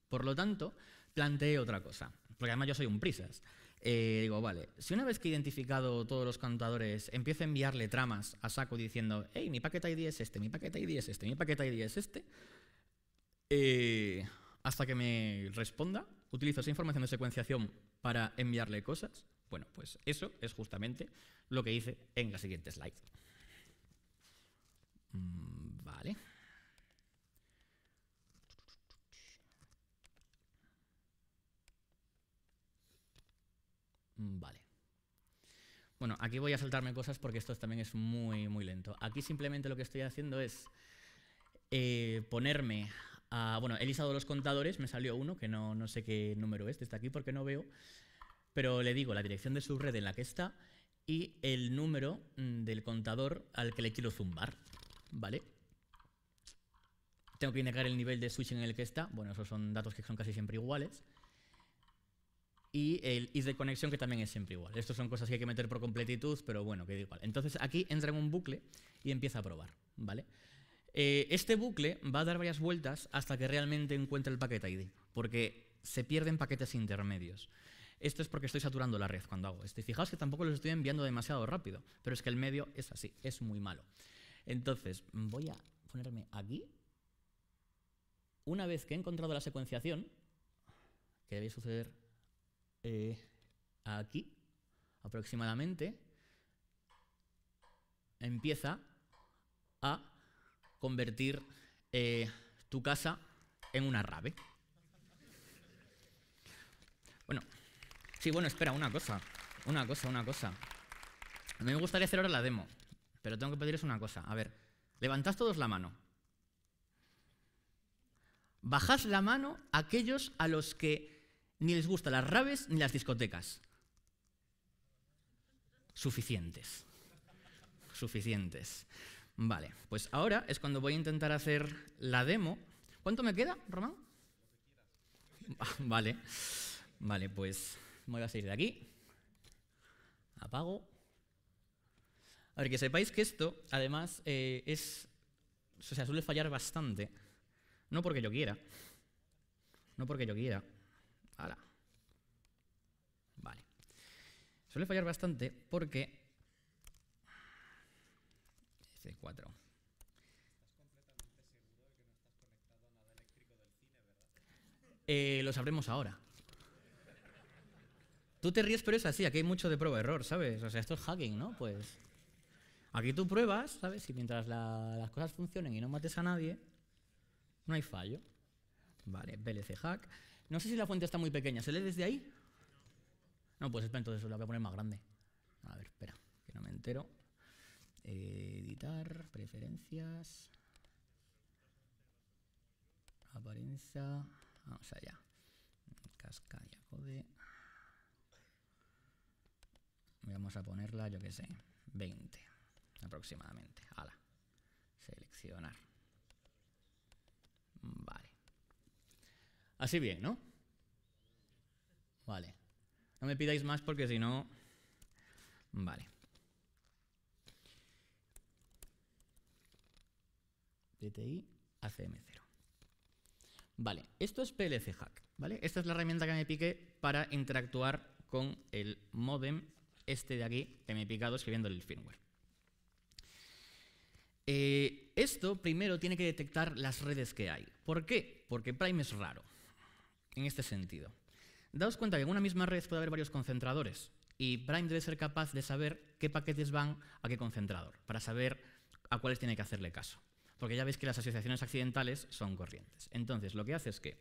Speaker 1: Por lo tanto, planteé otra cosa, porque además yo soy un prisas. Eh, digo, vale, si una vez que he identificado todos los contadores, empiezo a enviarle tramas a saco diciendo, hey, mi paquete ID es este, mi paquete ID es este, mi paquete ID es este, eh, hasta que me responda, utilizo esa información de secuenciación para enviarle cosas? Bueno, pues eso es justamente lo que hice en la siguiente slide. Mm, vale. Mm, vale. Bueno, aquí voy a saltarme cosas porque esto también es muy, muy lento. Aquí simplemente lo que estoy haciendo es eh, ponerme Ah, bueno, he listado los contadores, me salió uno, que no, sé qué número es, está aquí porque no veo, pero le digo la dirección de su red en la que está y el número mm, del contador al que le quiero zumbar, ¿vale? Tengo que indicar el nivel de switch en el que está, bueno, esos son datos que son casi siempre iguales, y el is de conexión que también es siempre igual. Estos son cosas que hay que meter por completitud, pero bueno, que da igual. Entonces aquí entra en un bucle y empieza a probar, ¿vale? Eh, este bucle va a dar varias vueltas hasta que realmente encuentre el paquete ID, porque se pierden paquetes intermedios. Esto es porque estoy saturando la red cuando hago esto. Y fijaos que tampoco los estoy enviando demasiado rápido, pero es que el medio es así, es muy malo. Entonces, voy a ponerme aquí. Una vez que he encontrado la secuenciación, que debe suceder eh, aquí, aproximadamente, empieza a convertir eh, tu casa en una rave. Bueno, sí, bueno, espera, una cosa, una cosa, una cosa. A mí me gustaría hacer ahora la demo, pero tengo que pediros una cosa. A ver, levantad todos la mano. Bajad la mano a aquellos a los que ni les gustan las raves ni las discotecas. Suficientes. Suficientes. Vale, pues ahora es cuando voy a intentar hacer la demo. ¿Cuánto me queda, Román? Vale, vale, pues voy a salir de aquí. Apago. A ver, que sepáis que esto, además, eh, es. O suele fallar bastante. No porque yo quiera. No porque yo quiera. Hala. Vale. Suele fallar bastante porque 4 este, eh, lo sabremos ahora. Tú te ríes, pero es así. Aquí hay mucho de prueba-error, ¿sabes? O sea, esto es hacking, ¿no? Pues aquí tú pruebas, ¿sabes? Y mientras las cosas funcionen y no mates a nadie, no hay fallo. Vale, VLC hack. No sé si la fuente está muy pequeña. ¿Se lee desde ahí? No, pues espera, entonces lo voy a poner más grande. A ver, espera, que no me entero. Eh, editar, preferencias, apariencia, vamos allá, cascada Vamos a ponerla, yo que sé, 20 aproximadamente. Ala. Seleccionar. Vale. Así bien, ¿no? Vale. No me pidáis más porque si no... Vale. DTi ACM0. Vale, esto es PLC Hack, ¿vale? Esta es la herramienta que me piqué para interactuar con el modem este de aquí que me he picado escribiendo el firmware. Eh, esto primero tiene que detectar las redes que hay. ¿Por qué? Porque Prime es raro, en este sentido. Daos cuenta que en una misma red puede haber varios concentradores y Prime debe ser capaz de saber qué paquetes van a qué concentrador, para saber a cuáles tiene que hacerle caso porque ya veis que las asociaciones accidentales son corrientes. Entonces, lo que hace es que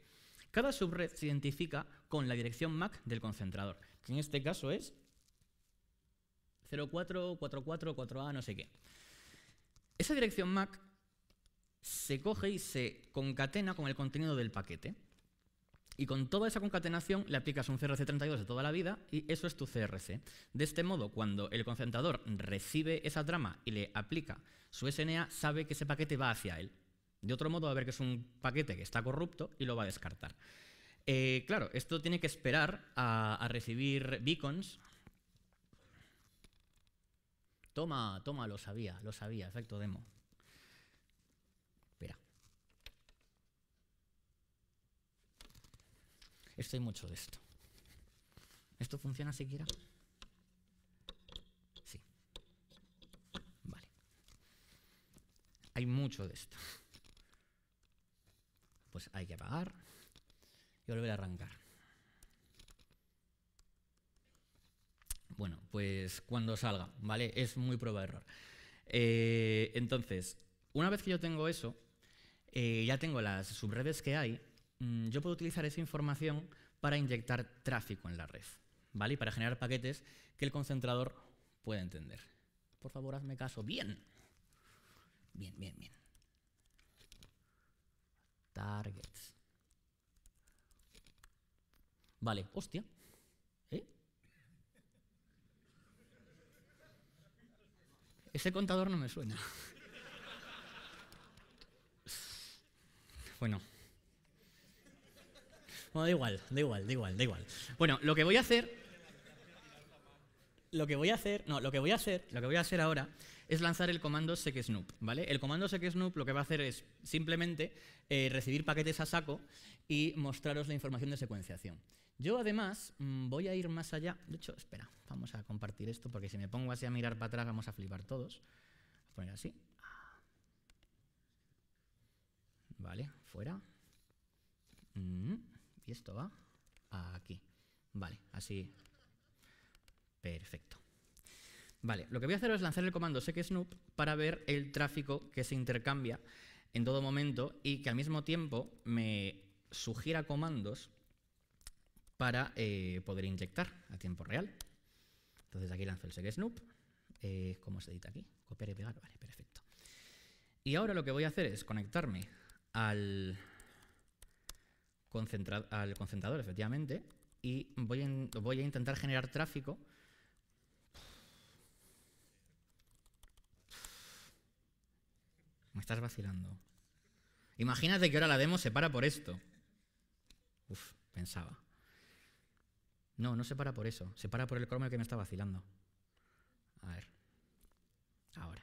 Speaker 1: cada subred se identifica con la dirección MAC del concentrador, que en este caso es 4 a no sé qué. Esa dirección MAC se coge y se concatena con el contenido del paquete. Y con toda esa concatenación le aplicas un CRC32 de toda la vida y eso es tu CRC. De este modo, cuando el concentrador recibe esa trama y le aplica su SNA, sabe que ese paquete va hacia él. De otro modo, va a ver que es un paquete que está corrupto y lo va a descartar. Eh, claro, esto tiene que esperar a, a recibir beacons. Toma, toma, lo sabía, lo sabía, efecto demo. Estoy mucho de esto. ¿Esto funciona siquiera? Sí. Vale. Hay mucho de esto. Pues hay que apagar y volver a arrancar. Bueno, pues cuando salga, ¿vale? Es muy prueba de error. Eh, entonces, una vez que yo tengo eso, eh, ya tengo las subredes que hay Mm, yo puedo utilizar esa información para inyectar tráfico en la red, ¿vale? Y para generar paquetes que el concentrador pueda entender. Por favor, hazme caso. Bien. Bien, bien, bien. Targets. Vale, hostia. ¿Eh? Ese contador no me suena. [LAUGHS] Bueno. No, da igual, da igual, da igual, da igual. Bueno, lo que voy a hacer. Lo que voy a hacer, no, lo que voy a hacer, lo que voy a hacer ahora es lanzar el comando secsnoop, ¿vale? El comando secsnoop lo que va a hacer es simplemente eh, recibir paquetes a saco y mostraros la información de secuenciación. Yo además mm, voy a ir más allá. De hecho, espera, vamos a compartir esto porque si me pongo así a mirar para atrás vamos a flipar todos. Voy a poner así. Vale, fuera. Mm. Y esto va aquí. Vale, así. Perfecto. Vale, lo que voy a hacer es lanzar el comando sec_snoop para ver el tráfico que se intercambia en todo momento y que al mismo tiempo me sugiera comandos para eh, poder inyectar a tiempo real. Entonces aquí lanzo el sec_snoop. Eh, ¿Cómo se edita aquí? Copiar y pegar. Vale, perfecto. Y ahora lo que voy a hacer es conectarme al al concentrador, efectivamente, y voy, a intentar generar tráfico. Me estás vacilando. Imagínate que ahora la demo se para por esto. Uf, pensaba. No, no se para por eso. Se para por el Chrome que me está vacilando. A ver. Ahora.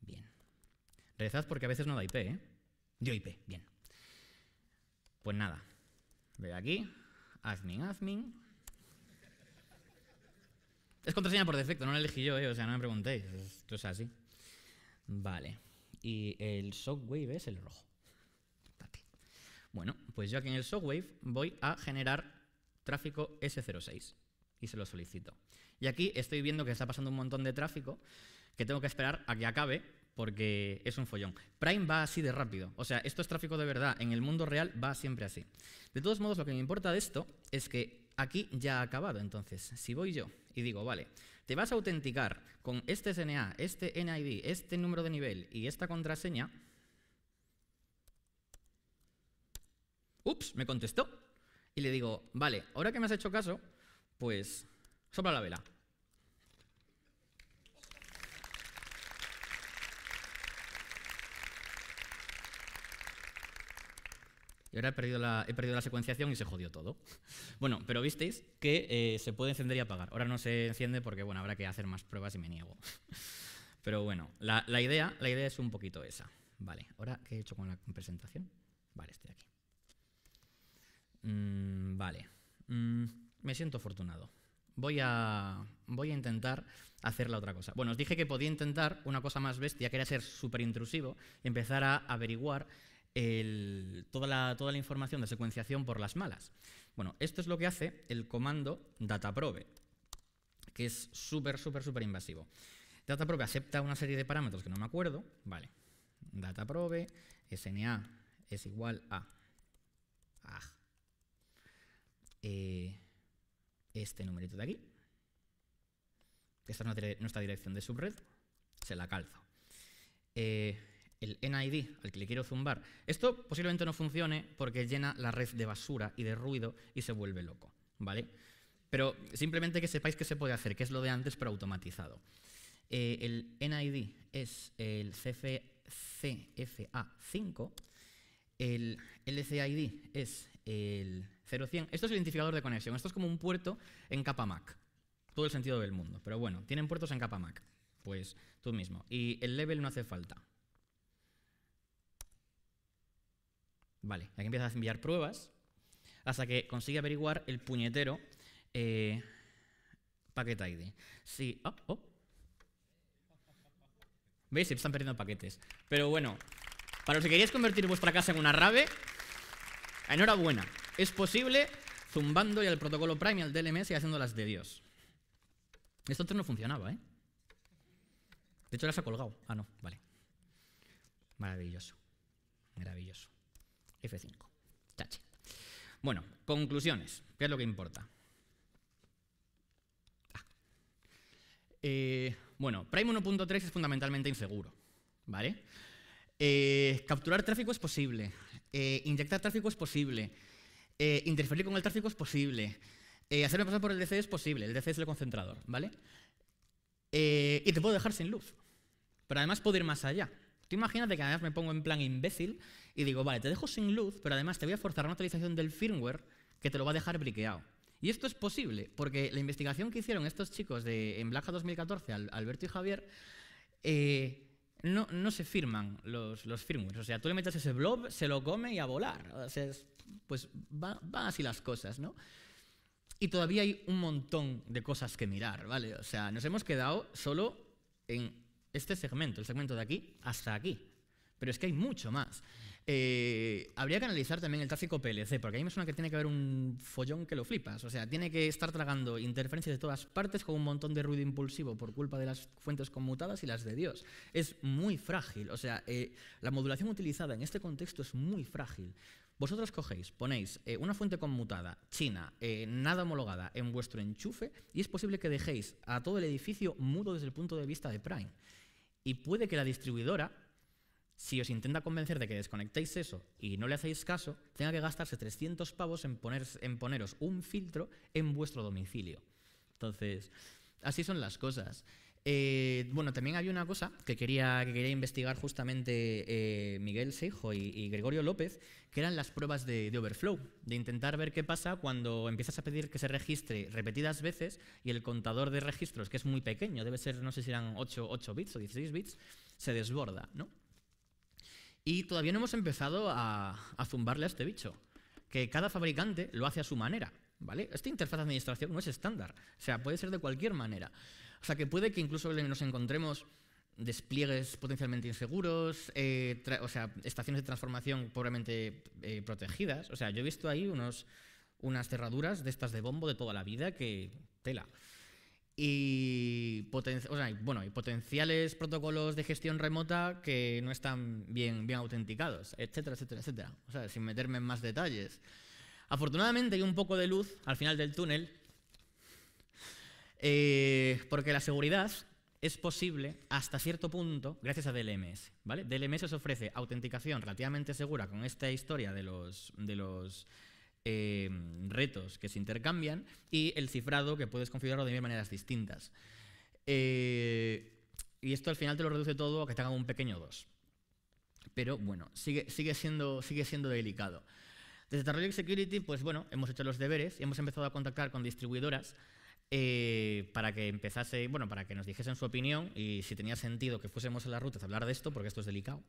Speaker 1: Bien. Rezad porque a veces no da IP, ¿eh? Dio IP, bien. Pues nada, ve aquí, admin, admin. Es contraseña por defecto, no la elegí yo, eh, o sea, no me preguntéis, esto es así. Vale, y el Shockwave es el rojo. Bueno, pues yo aquí en el Shockwave voy a generar tráfico S06 y se lo solicito. Y aquí estoy viendo que está pasando un montón de tráfico que tengo que esperar a que acabe porque es un follón. Prime va así de rápido. O sea, esto es tráfico de verdad. En el mundo real va siempre así. De todos modos, lo que me importa de esto es que aquí ya ha acabado. Entonces, si voy yo y digo, vale, te vas a autenticar con este SNA, este NID, este número de nivel y esta contraseña. Ups, me contestó. Y le digo, vale, ahora que me has hecho caso, pues sopla la vela. Y ahora he perdido, la, secuenciación y se jodió todo. [LAUGHS] Bueno, pero visteis que eh, se puede encender y apagar. Ahora no se enciende porque bueno, habrá que hacer más pruebas y me niego. [LAUGHS] Pero bueno, la, idea, es un poquito esa. Vale, ahora, ¿qué he hecho con la presentación? Vale, estoy aquí. Mm, vale, mm, me siento afortunado. Voy a, voy a intentar hacer la otra cosa. Bueno, os dije que podía intentar una cosa más bestia, que era ser súper intrusivo, empezar a averiguar toda, la, toda la información de secuenciación por las malas. Bueno, esto es lo que hace el comando dataprobe, que es súper, súper, súper invasivo. data probe acepta una serie de parámetros que no me acuerdo, vale. Dataprobe, SNA es igual a... Eh, este numerito de aquí. Esta es nuestra dirección de subred. Se la calzo. Eh, el NID al que le quiero zumbar. Esto posiblemente no funcione porque llena la red de basura y de ruido y se vuelve loco, ¿vale? Pero simplemente que sepáis que se puede hacer, que es lo de antes pero automatizado. Eh, el NID es el CFA5, el LCID es el 0100. Esto es el identificador de conexión, esto es como un puerto en capa MAC. Todo el sentido del mundo, pero bueno, tienen puertos en capa MAC. Pues tú mismo. Y el level no hace falta, Vale, aquí empieza a enviar pruebas hasta que consigue averiguar el puñetero eh, ID. Sí, oh, oh. ¿Veis? Se están perdiendo paquetes. Pero bueno, para los que queréis convertir vuestra casa en una rave, enhorabuena. Es posible zumbando y al protocolo Prime y al DLMS y haciendo las de Dios. Esto antes no funcionaba, ¿eh? De hecho, las ha colgado. Ah, no, vale. Maravilloso. Maravilloso. F5. Chachi. Bueno, conclusiones. ¿Qué es lo que importa? Ah. Eh, bueno, Prime 1.3 es fundamentalmente inseguro, ¿vale? Eh, capturar tráfico es posible, eh, inyectar tráfico es posible, interferir con el tráfico es posible, hacerme pasar por el DC es posible, el DC es el concentrador, ¿vale? y te puedo dejar sin luz, pero además puedo ir más allá. Tú imagínate que además me pongo en plan imbécil y digo, vale, te dejo sin luz, pero además te voy a forzar una actualización del firmware que te lo va a dejar briqueado. Y esto es posible, porque la investigación que hicieron estos chicos de, en Black 2014, Alberto y Javier, eh, no, se firman los, los firmwares. O sea, tú le metes ese blob, se lo come y a volar. O sea, pues van así las cosas, ¿no? Y todavía hay un montón de cosas que mirar, ¿vale? O sea, nos hemos quedado solo en este segmento, el segmento de aquí hasta aquí. Pero es que hay mucho más. Eh, habría que analizar también el tráfico PLC, porque a mí me suena que tiene que haber un follón que lo flipas. O sea, tiene que estar tragando interferencias de todas partes con un montón de ruido impulsivo por culpa de las fuentes conmutadas y las de Dios. Es muy frágil. O sea, eh, la modulación utilizada en este contexto es muy frágil. Vosotros cogéis, ponéis eh, una fuente conmutada, china, nada homologada, en vuestro enchufe y es posible que dejéis a todo el edificio mudo desde el punto de vista de Prime. Y puede que la distribuidora, si os intenta convencer de que desconectéis eso y no le hacéis caso, tenga que gastarse 300 pavos en, en poneros un filtro en vuestro domicilio. Entonces, así son las cosas. Eh, bueno, también había una cosa que quería, que quería investigar justamente eh, Miguel Seijo y, Gregorio López, que eran las pruebas de, overflow, de intentar ver qué pasa cuando empiezas a pedir que se registre repetidas veces y el contador de registros, que es muy pequeño, debe ser, no sé si eran 8, bits o 16 bits, se desborda, ¿no? Y todavía no hemos empezado a, a zumbarle a este bicho, que cada fabricante lo hace a su manera. ¿Vale? Esta interfaz de administración no es estándar, o sea, puede ser de cualquier manera. O sea que puede que incluso nos encontremos despliegues potencialmente inseguros, eh, o sea, estaciones de transformación pobremente eh, protegidas. O sea, yo he visto ahí unos, unas cerraduras de estas de bombo de toda la vida que tela. Y, bueno, y potenciales protocolos de gestión remota que no están bien, bien autenticados, etcétera, etcétera, etcétera. O sea, sin meterme en más detalles. Afortunadamente hay un poco de luz al final del túnel eh, porque la seguridad es posible hasta cierto punto gracias a DLMS. ¿vale? DLMS os ofrece autenticación relativamente segura con esta historia de los, de los eh, retos que se intercambian y el cifrado que puedes configurarlo de mil maneras distintas. Eh, y esto al final te lo reduce todo a que te hagan un pequeño 2. Pero bueno, sigue, sigue, siendo, sigue siendo delicado. Desde y Security, pues bueno, hemos hecho los deberes y hemos empezado a contactar con distribuidoras eh, para que empezase, bueno, para que nos dijesen su opinión y si tenía sentido que fuésemos en las rutas a hablar de esto, porque esto es delicado.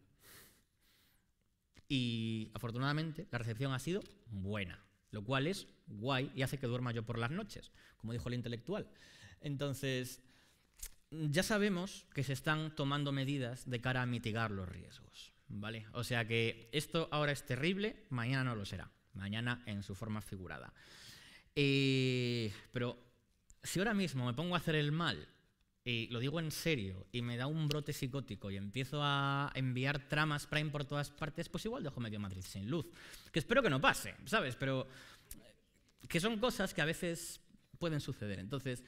Speaker 1: Y afortunadamente la recepción ha sido buena, lo cual es guay y hace que duerma yo por las noches, como dijo el intelectual. Entonces, ya sabemos que se están tomando medidas de cara a mitigar los riesgos, ¿vale? O sea que esto ahora es terrible, mañana no lo será, mañana en su forma figurada. Eh, pero si ahora mismo me pongo a hacer el mal, y lo digo en serio, y me da un brote psicótico y empiezo a enviar tramas Prime por todas partes, pues igual dejo medio Madrid sin luz. Que espero que no pase, ¿sabes? Pero eh, que son cosas que a veces pueden suceder. Entonces,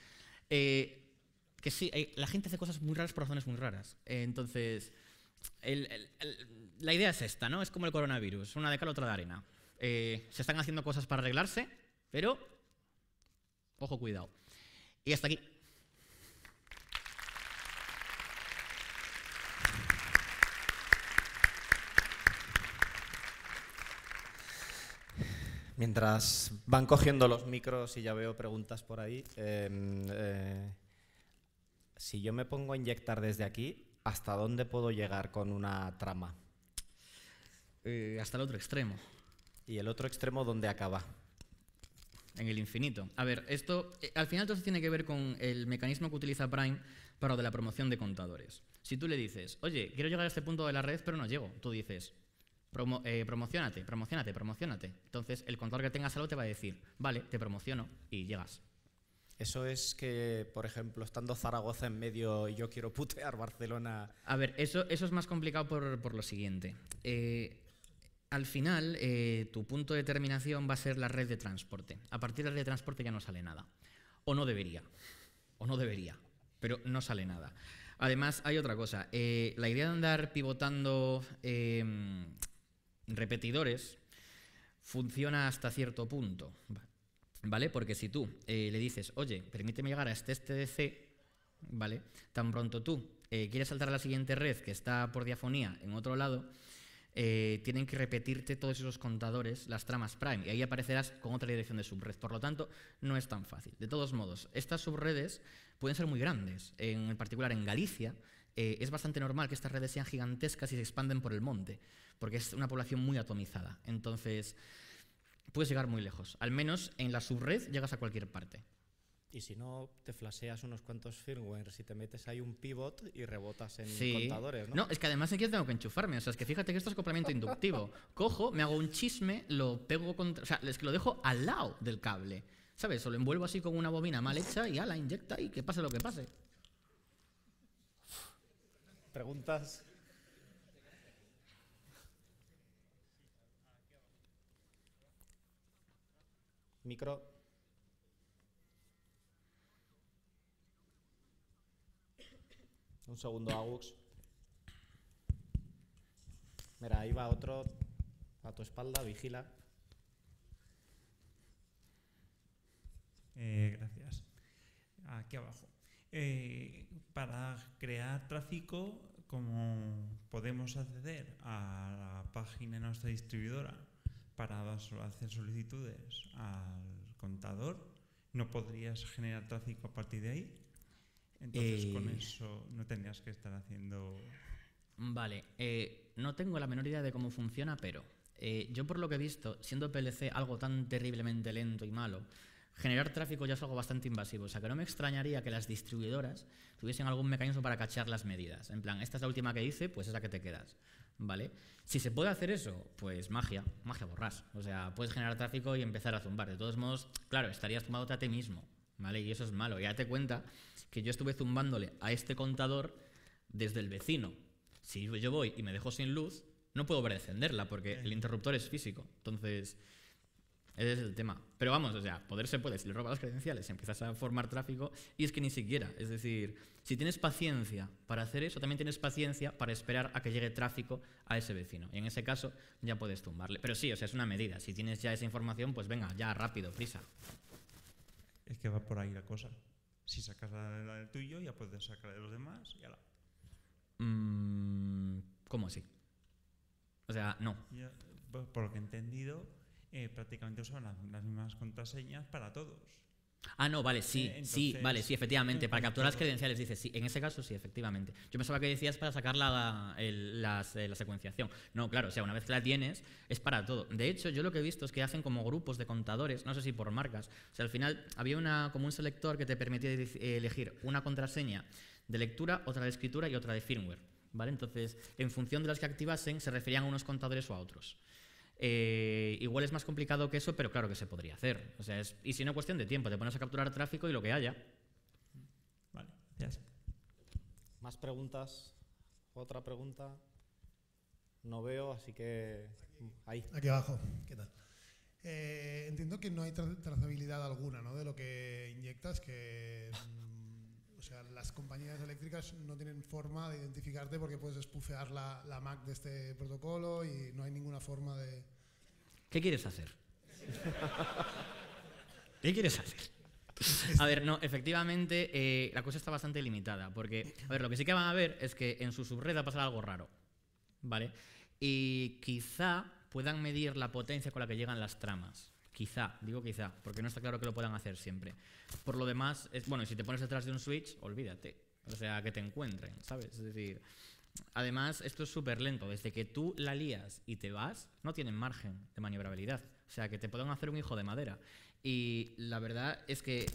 Speaker 1: eh, que sí, eh, la gente hace cosas muy raras por razones muy raras. entonces, la idea es esta, ¿no? Es como el coronavirus, una de cal, otra de arena. se están haciendo cosas para arreglarse, pero ojo, cuidado. Y hasta aquí.
Speaker 2: Mientras van cogiendo los micros y ya veo preguntas por ahí, em, eh, si yo me pongo a inyectar desde aquí, ¿hasta dónde puedo llegar con una trama? Eh, hasta el otro extremo. ¿Y el otro extremo dónde acaba?
Speaker 1: en el infinito. A ver, esto eh, al final todo se tiene que ver con el mecanismo que utiliza Prime para lo de la promoción de contadores. Si tú le dices, oye, quiero llegar a este punto de la red, pero no llego, tú dices, promo eh, promocionate, promocionate, promocionate. Entonces, el contador que tengas algo te va a
Speaker 2: decir, vale, te promociono y llegas. Eso es que, por ejemplo, estando Zaragoza en medio y yo quiero putear Barcelona.
Speaker 1: A ver, eso, eso es más complicado por, lo siguiente. Eh, al final eh, tu punto de terminación va a ser la red de transporte. A partir de la red de transporte ya no sale nada. O no debería. O no debería. Pero no sale nada. Además, hay otra cosa. Eh, la idea de andar pivotando em, repetidores funciona hasta cierto punto. ¿Vale? Porque si tú eh, le dices, oye, permíteme llegar a este TDC, este ¿vale? Tan pronto tú quieres saltar a la siguiente red que está por diafonía en otro lado, eh, tienen que repetirte todos esos contadores, las tramas prime, y ahí aparecerás con otra dirección de subred. Por lo tanto, no es tan fácil. De todos modos, estas subredes pueden ser muy grandes, en particular en Galicia. Eh, es bastante normal que estas redes sean gigantescas y se expanden por el monte, porque es una población muy atomizada. Entonces, puedes llegar muy lejos. Al menos en la subred llegas a cualquier parte.
Speaker 2: Y si no, te flaseas unos cuantos firmware, si te metes ahí un pivot y rebotas en contadores, ¿no? No, es
Speaker 1: que además aquí tengo que enchufarme. O sea, es que fíjate que esto es acoplamiento inductivo. Cojo, me hago un chisme, lo pego contra. O sea, lo dejo al lado del cable. ¿Sabes? O lo envuelvo así con una bobina mal hecha y ya la inyecta y que pase lo que pase.
Speaker 2: Preguntas. Micro. Un segundo, Agux. Mira, ahí va otro a tu espalda, vigila. Eh, gracias. Aquí abajo. Eh, para crear tráfico, como podemos acceder a la página de nuestra distribuidora para hacer solicitudes al contador, ¿no podrías generar tráfico a partir de ahí? Entonces con eh, eso no tendrías que estar haciendo... Vale, eh, no tengo
Speaker 1: la menor idea de cómo funciona, pero eh, yo por lo que he visto, siendo PLC algo tan terriblemente lento y malo, generar tráfico ya es algo bastante invasivo. O sea, que no me extrañaría que las distribuidoras tuviesen algún mecanismo para cachar las medidas. En plan, esta es la última que hice, pues es la que te quedas. ¿Vale? Si se puede hacer eso, pues magia, magia borrás. O sea, puedes generar tráfico y empezar a zumbar. De todos modos, claro, estarías tumbándote a ti mismo. Y eso es malo. ya te cuenta que yo estuve zumbándole a este contador desde el vecino. Si yo voy y me dejo sin luz, no puedo ver encenderla porque el interruptor es físico. Entonces, ese es el tema. Pero vamos, o sea, poder se puede. Si le robas las credenciales, empiezas a formar tráfico y es que ni siquiera. Es decir, si tienes paciencia para hacer eso, también tienes paciencia para esperar a que llegue tráfico a ese vecino. Y en ese caso ya puedes tumbarle. Pero sí, o sea, es una medida. Si tienes ya esa información, pues venga, ya rápido,
Speaker 2: prisa es que va por ahí la cosa. Si sacas la, del tuyo, ya puedes sacar de los demás y mm, ¿Cómo así? O sea, no. por lo que he entendido, eh, prácticamente usan las mismas contraseñas para todos. Ah, no, vale, eh, sí, sí, vale, sí, efectivamente. Para capturar las credenciales,
Speaker 1: dices, sí, en ese caso sí, efectivamente. Yo pensaba que decías para sacar la, eh, la, secuenciación. No, claro, o sea, una vez que la tienes, es para todo. De hecho, yo lo que he visto es que hacen como grupos de contadores, no sé si por marcas. O sea, al final había una, como un selector que te permitía elegir una contraseña de lectura, otra de escritura y otra de firmware. ¿Vale? Entonces, en función de las que activasen, se referían a unos contadores o a otros. Eh, igual es más complicado que eso, pero claro que se podría hacer. O sea, es, y si no, cuestión de tiempo. Te pones a capturar tráfico y lo que haya. Vale,
Speaker 2: ¿Más preguntas? ¿Otra pregunta? No veo, así que ahí. Aquí abajo, ¿qué tal? Eh, entiendo que no hay trazabilidad alguna ¿no? de lo que inyectas, que o sea, las compañías eléctricas no tienen forma de identificarte porque puedes espufear la, MAC de este protocolo y no hay ninguna forma de...
Speaker 1: ¿Qué quieres hacer? ¿Qué quieres hacer? A ver, no, efectivamente eh, la cosa está bastante limitada, porque, a ver, lo que sí que van a ver es que en su subred ha pasado algo raro, ¿vale? Y quizá puedan medir la potencia con la que llegan las tramas. Quizá, digo quizá, porque no está claro que lo puedan hacer siempre. Por lo demás, es, bueno, si te pones detrás de un Switch, olvídate. O sea, que te encuentren, ¿sabes? Es decir, además, esto es súper lento. Desde que tú la lías y te vas, no tienen margen de maniobrabilidad. O sea, que te puedan hacer un hijo de madera. Y la verdad es que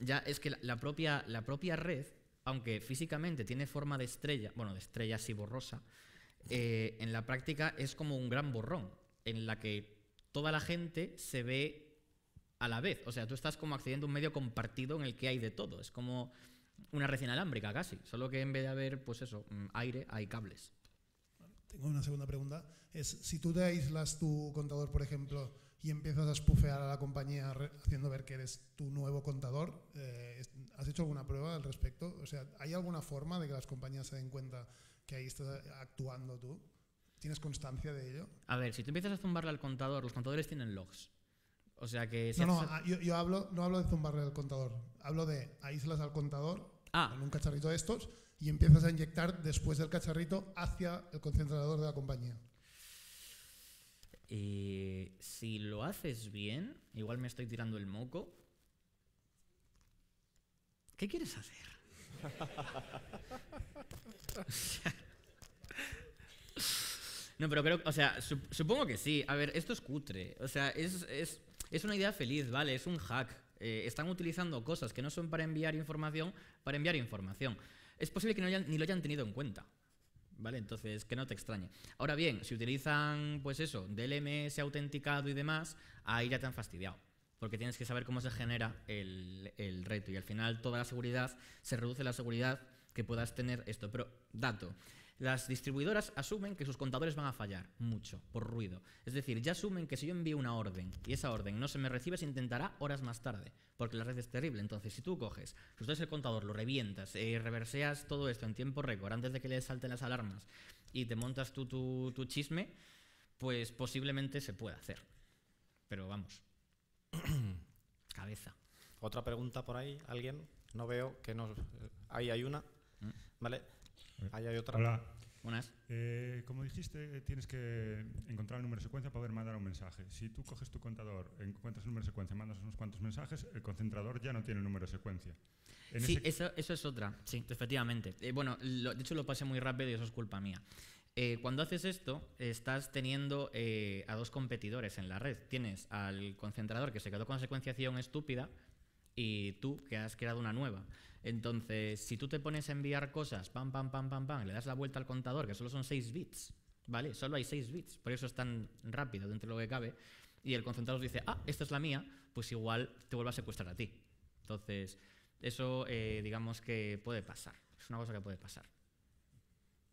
Speaker 1: ya es que la propia, la propia red, aunque físicamente tiene forma de estrella, bueno, de estrella así borrosa, eh, en la práctica es como un gran borrón en la que toda la gente se ve a la vez. O sea, tú estás como accediendo a un medio compartido en el que hay de todo. Es como una red inalámbrica casi, solo que en vez de haber, pues eso, mm, aire, hay cables.
Speaker 2: Tengo una segunda pregunta. Es, si tú te aíslas tu contador, por ejemplo, y empiezas a espufear a la compañía haciendo ver que eres tu nuevo contador, eh, ¿has hecho alguna prueba al respecto? O sea, ¿hay alguna forma de que las compañías se den cuenta que ahí estás actuando tú? ¿Tienes constancia de ello?
Speaker 1: A ver, si tú empiezas a zumbarle al contador, los contadores tienen logs. O sea que... no, no, ah,
Speaker 2: yo, hablo, no hablo de zumbarle al contador. Hablo de aíslas al contador ah. con un cacharrito de estos y empiezas a inyectar después del cacharrito hacia el concentrador de la compañía.
Speaker 1: Eh, si lo haces bien, igual me estoy tirando el moco. ¿Qué quieres hacer? [LAUGHS] [LAUGHS] No, pero creo, o sea, supongo que sí. A ver, esto es cutre. O sea, es, es, es una idea feliz, ¿vale? Es un hack. Eh, están utilizando cosas que no son para enviar información, para enviar información. Es posible que no ni lo hayan tenido en cuenta. ¿Vale? Entonces, que no te extrañe. Ahora bien, si utilizan, pues eso, DLMS autenticado y demás, ahí ya te han fastidiado. Porque tienes que saber cómo se genera el, el reto. Y al final, toda la seguridad se reduce la seguridad que puedas tener esto. Pero, dato. Las distribuidoras asumen que sus contadores van a fallar mucho por ruido. Es decir, ya asumen que si yo envío una orden y esa orden no se me recibe, se intentará horas más tarde, porque la red es terrible. Entonces, si tú coges, ustedes el contador, lo revientas, y eh, reverseas todo esto en tiempo récord antes de que le salten las alarmas y te montas tú tu, tu chisme, pues posiblemente se pueda hacer. Pero vamos.
Speaker 2: [CLEARS THROAT] Cabeza. Otra pregunta por ahí, alguien. No veo que no. Eh, ahí hay una. Mm. ¿Vale? Ahí hay otra. Hola. Buenas. Eh, como dijiste, eh, tienes que encontrar el número de secuencia para poder mandar un mensaje. Si tú coges tu contador, encuentras el número de secuencia, mandas unos cuantos mensajes, el concentrador ya no tiene el número de secuencia. sí, eso, es otra,
Speaker 1: sí, efectivamente. Eh, bueno, de hecho lo pasé muy rápido y eso es culpa mía. cuando haces esto, estás teniendo a dos competidores en la red. Tienes al concentrador que se quedó con la secuenciación estúpida y tú que has creado una nueva. Entonces, si tú te pones a enviar cosas, pam, pam, pam, pam, pam, le das la vuelta al contador, que solo son 6 bits, ¿vale? Solo hay 6 bits, por eso es tan rápido dentro de lo que cabe, y el concentrador dice, ah, esta es la mía, pues igual te vuelve a secuestrar a ti. Entonces, eso eh, digamos que puede pasar, es una cosa que puede pasar.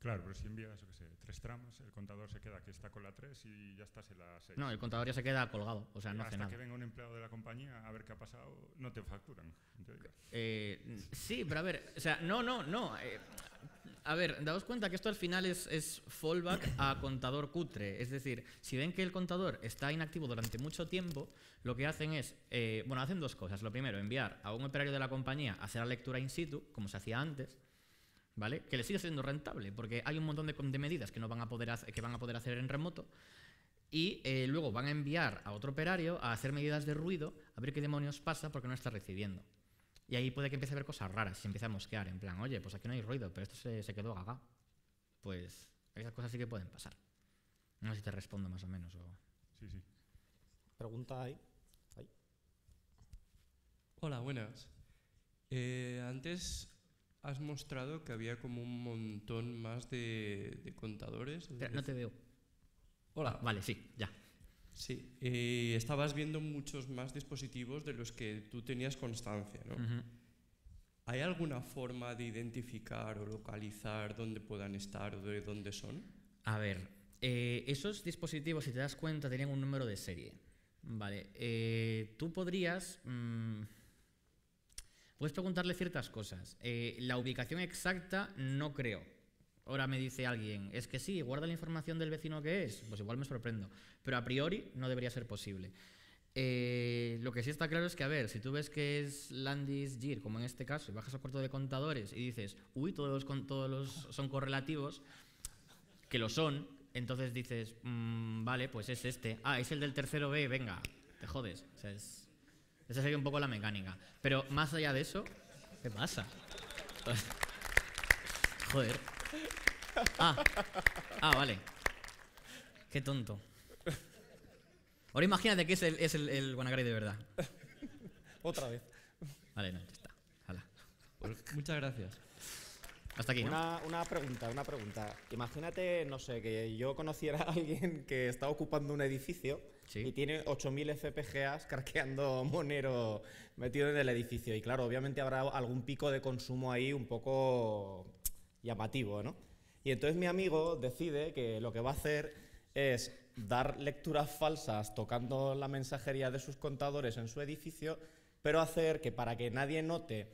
Speaker 2: Claro, pero si envías, o qué sé, tres tramas, el contador se queda que está con la 3 y ya estás en la 6. No, el contador ya se queda colgado, o sea, no hace nada. Hasta que venga un empleado de la compañía a ver qué ha pasado, no te facturan.
Speaker 1: Eh, sí, pero a ver, o sea, no, no, no. Eh, a ver, daos cuenta que esto al final es, es fallback a contador cutre. Es decir, si ven que el contador está inactivo durante mucho tiempo, lo que hacen es, eh, bueno, hacen dos cosas. Lo primero, enviar a un operario de la compañía a hacer la lectura in situ, como se hacía antes, ¿vale? Que le siga siendo rentable, porque hay un montón de, medidas que, no van a poder hacer, que van a poder hacer en remoto y eh, luego van a enviar a otro operario a hacer medidas de ruido, a ver qué demonios pasa porque no está recibiendo. Y ahí puede que empiece a ver cosas raras, si empieza a mosquear, en plan, oye, pues aquí no hay ruido, pero esto se, quedó gaga. Pues esas cosas sí que pueden pasar. No sé si te respondo más o menos. O...
Speaker 2: Sí, sí. Pregunta ahí. Hola, buenas. Eh, antes has mostrado que había como un montón más de, contadores. no te veo. Hola. Ah, vale, sí, ya. Sí, eh, estabas viendo muchos más dispositivos de los que tú tenías constancia, ¿no? ¿Hay alguna forma de identificar o localizar dónde puedan estar o de dónde son? A ver,
Speaker 1: eh, esos dispositivos, si te das cuenta, tenían un número de serie. Vale, eh, tú podrías... Mm, Puedes preguntarle ciertas cosas. Eh, la ubicación exacta no creo. Ahora me dice alguien, es que sí, guarda la información del vecino que es. Pues igual me sorprendo. Pero a priori no debería ser posible. Eh, lo que sí está claro es que, a ver, si tú ves que es Landis Gir, como en este caso, y bajas a cuarto de contadores y dices, uy, todos los, todos los son correlativos, que lo son, entonces dices, mm, vale, pues es este. Ah, es el del tercero B, venga, te jodes. O sea, es, esa sería un poco la mecánica. Pero más allá de eso, ¿qué pasa? [LAUGHS] Joder. Ah, ah vale. Qué tonto. Ahora imagínate que es el, es de verdad.
Speaker 2: Otra vez. Vale, no, ya está. Hala. Muchas gracias. Hasta aquí. Una, una, pregunta, una pregunta. Imagínate, no sé, que yo conociera a alguien que está ocupando un edificio y tiene 8000 FPGAs carqueando [LAUGHS] Monero metido en el edificio. Y claro, obviamente habrá algún pico de consumo ahí un poco llamativo, ¿no? Y entonces mi amigo decide que lo que va a hacer es dar lecturas falsas tocando la mensajería de sus contadores en su edificio, pero hacer que para que nadie note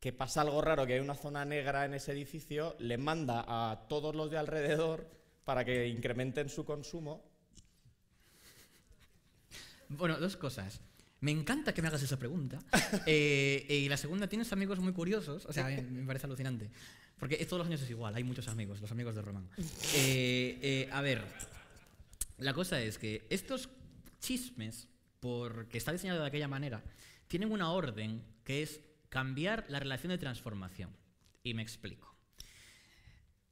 Speaker 2: que pasa algo raro, que hay una zona negra en ese edificio, le manda a todos los de alrededor para que incrementen su consumo
Speaker 1: bueno, dos cosas. Me encanta que me hagas esa pregunta. [LAUGHS] Eh, y la segunda, tienes amigos muy curiosos. O sea, me parece alucinante. Porque todos los años es igual, hay muchos amigos, los amigos de Román. [LAUGHS] Eh, eh, a ver, la cosa es que estos chismes, porque está diseñado de aquella manera, tienen una orden que es cambiar la relación de transformación. Y me explico.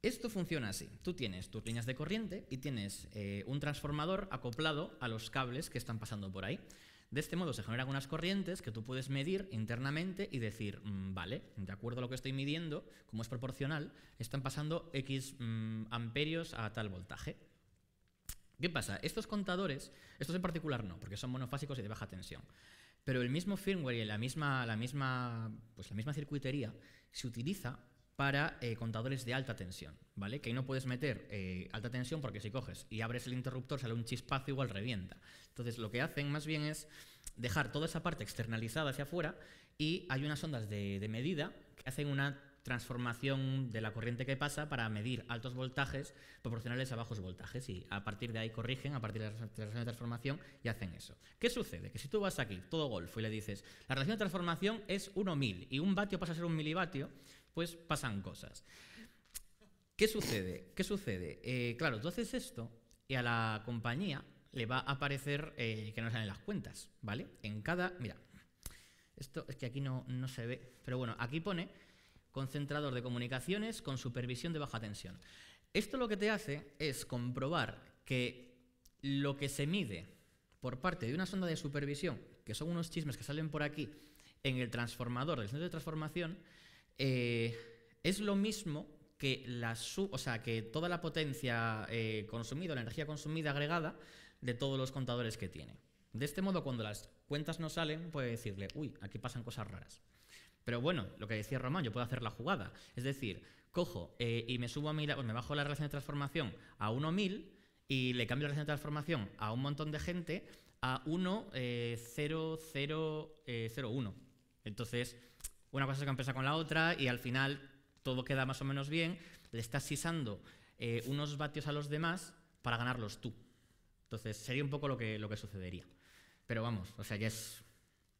Speaker 1: Esto funciona así. Tú tienes tus líneas de corriente y tienes eh, un transformador acoplado a los cables que están pasando por ahí. De este modo se generan unas corrientes que tú puedes medir internamente y decir, mm, vale, de acuerdo a lo que estoy midiendo, como es proporcional, están pasando X mm, amperios a tal voltaje. ¿Qué pasa? Estos contadores, estos en particular no, porque son monofásicos y de baja tensión. Pero el mismo firmware y la misma, la misma, pues la misma circuitería se utiliza para eh, contadores de alta tensión, ¿vale? Que ahí no puedes meter eh, alta tensión porque si coges y abres el interruptor sale un chispazo igual revienta. Entonces lo que hacen más bien es dejar toda esa parte externalizada hacia afuera y hay unas ondas de, medida que hacen una transformación de la corriente que pasa para medir altos voltajes proporcionales a bajos voltajes y a partir de ahí corrigen, a partir de la relación de transformación y hacen eso. ¿Qué sucede? Que si tú vas aquí, todo golfo, y le dices, la relación de transformación es 1.000 y un vatio pasa a ser un milivatio, pues pasan cosas. ¿Qué sucede? ¿Qué sucede? Eh, claro, tú haces esto y a la compañía le va a aparecer eh, que no salen las cuentas, ¿vale? En cada. Mira, esto es que aquí no, no se ve, pero bueno, aquí pone concentrador de comunicaciones con supervisión de baja tensión. Esto lo que te hace es comprobar que lo que se mide por parte de una sonda de supervisión, que son unos chismes que salen por aquí en el transformador del centro de transformación, eh, es lo mismo que la sub, o sea, que toda la potencia eh, consumida, la energía consumida agregada de todos los contadores que tiene. De este modo, cuando las cuentas no salen, puede decirle, uy, aquí pasan cosas raras. Pero bueno, lo que decía Román, yo puedo hacer la jugada. Es decir, cojo eh, y me subo a mi, me bajo la relación de transformación a 1.000 y le cambio la relación de transformación a un montón de gente a 1.0001. Eh, Entonces, una cosa se compensa con la otra y al final todo queda más o menos bien, le estás sisando eh, unos vatios a los demás para ganarlos tú. Entonces, sería un poco lo que, lo que sucedería. Pero vamos, o sea, ya es.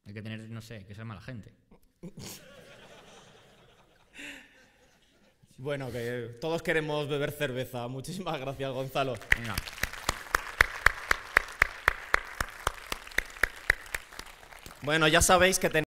Speaker 1: Hay que tener, no sé, que ser mala gente. [LAUGHS]
Speaker 2: Bueno, que todos queremos beber cerveza. Muchísimas gracias, Gonzalo. Bueno, ya sabéis que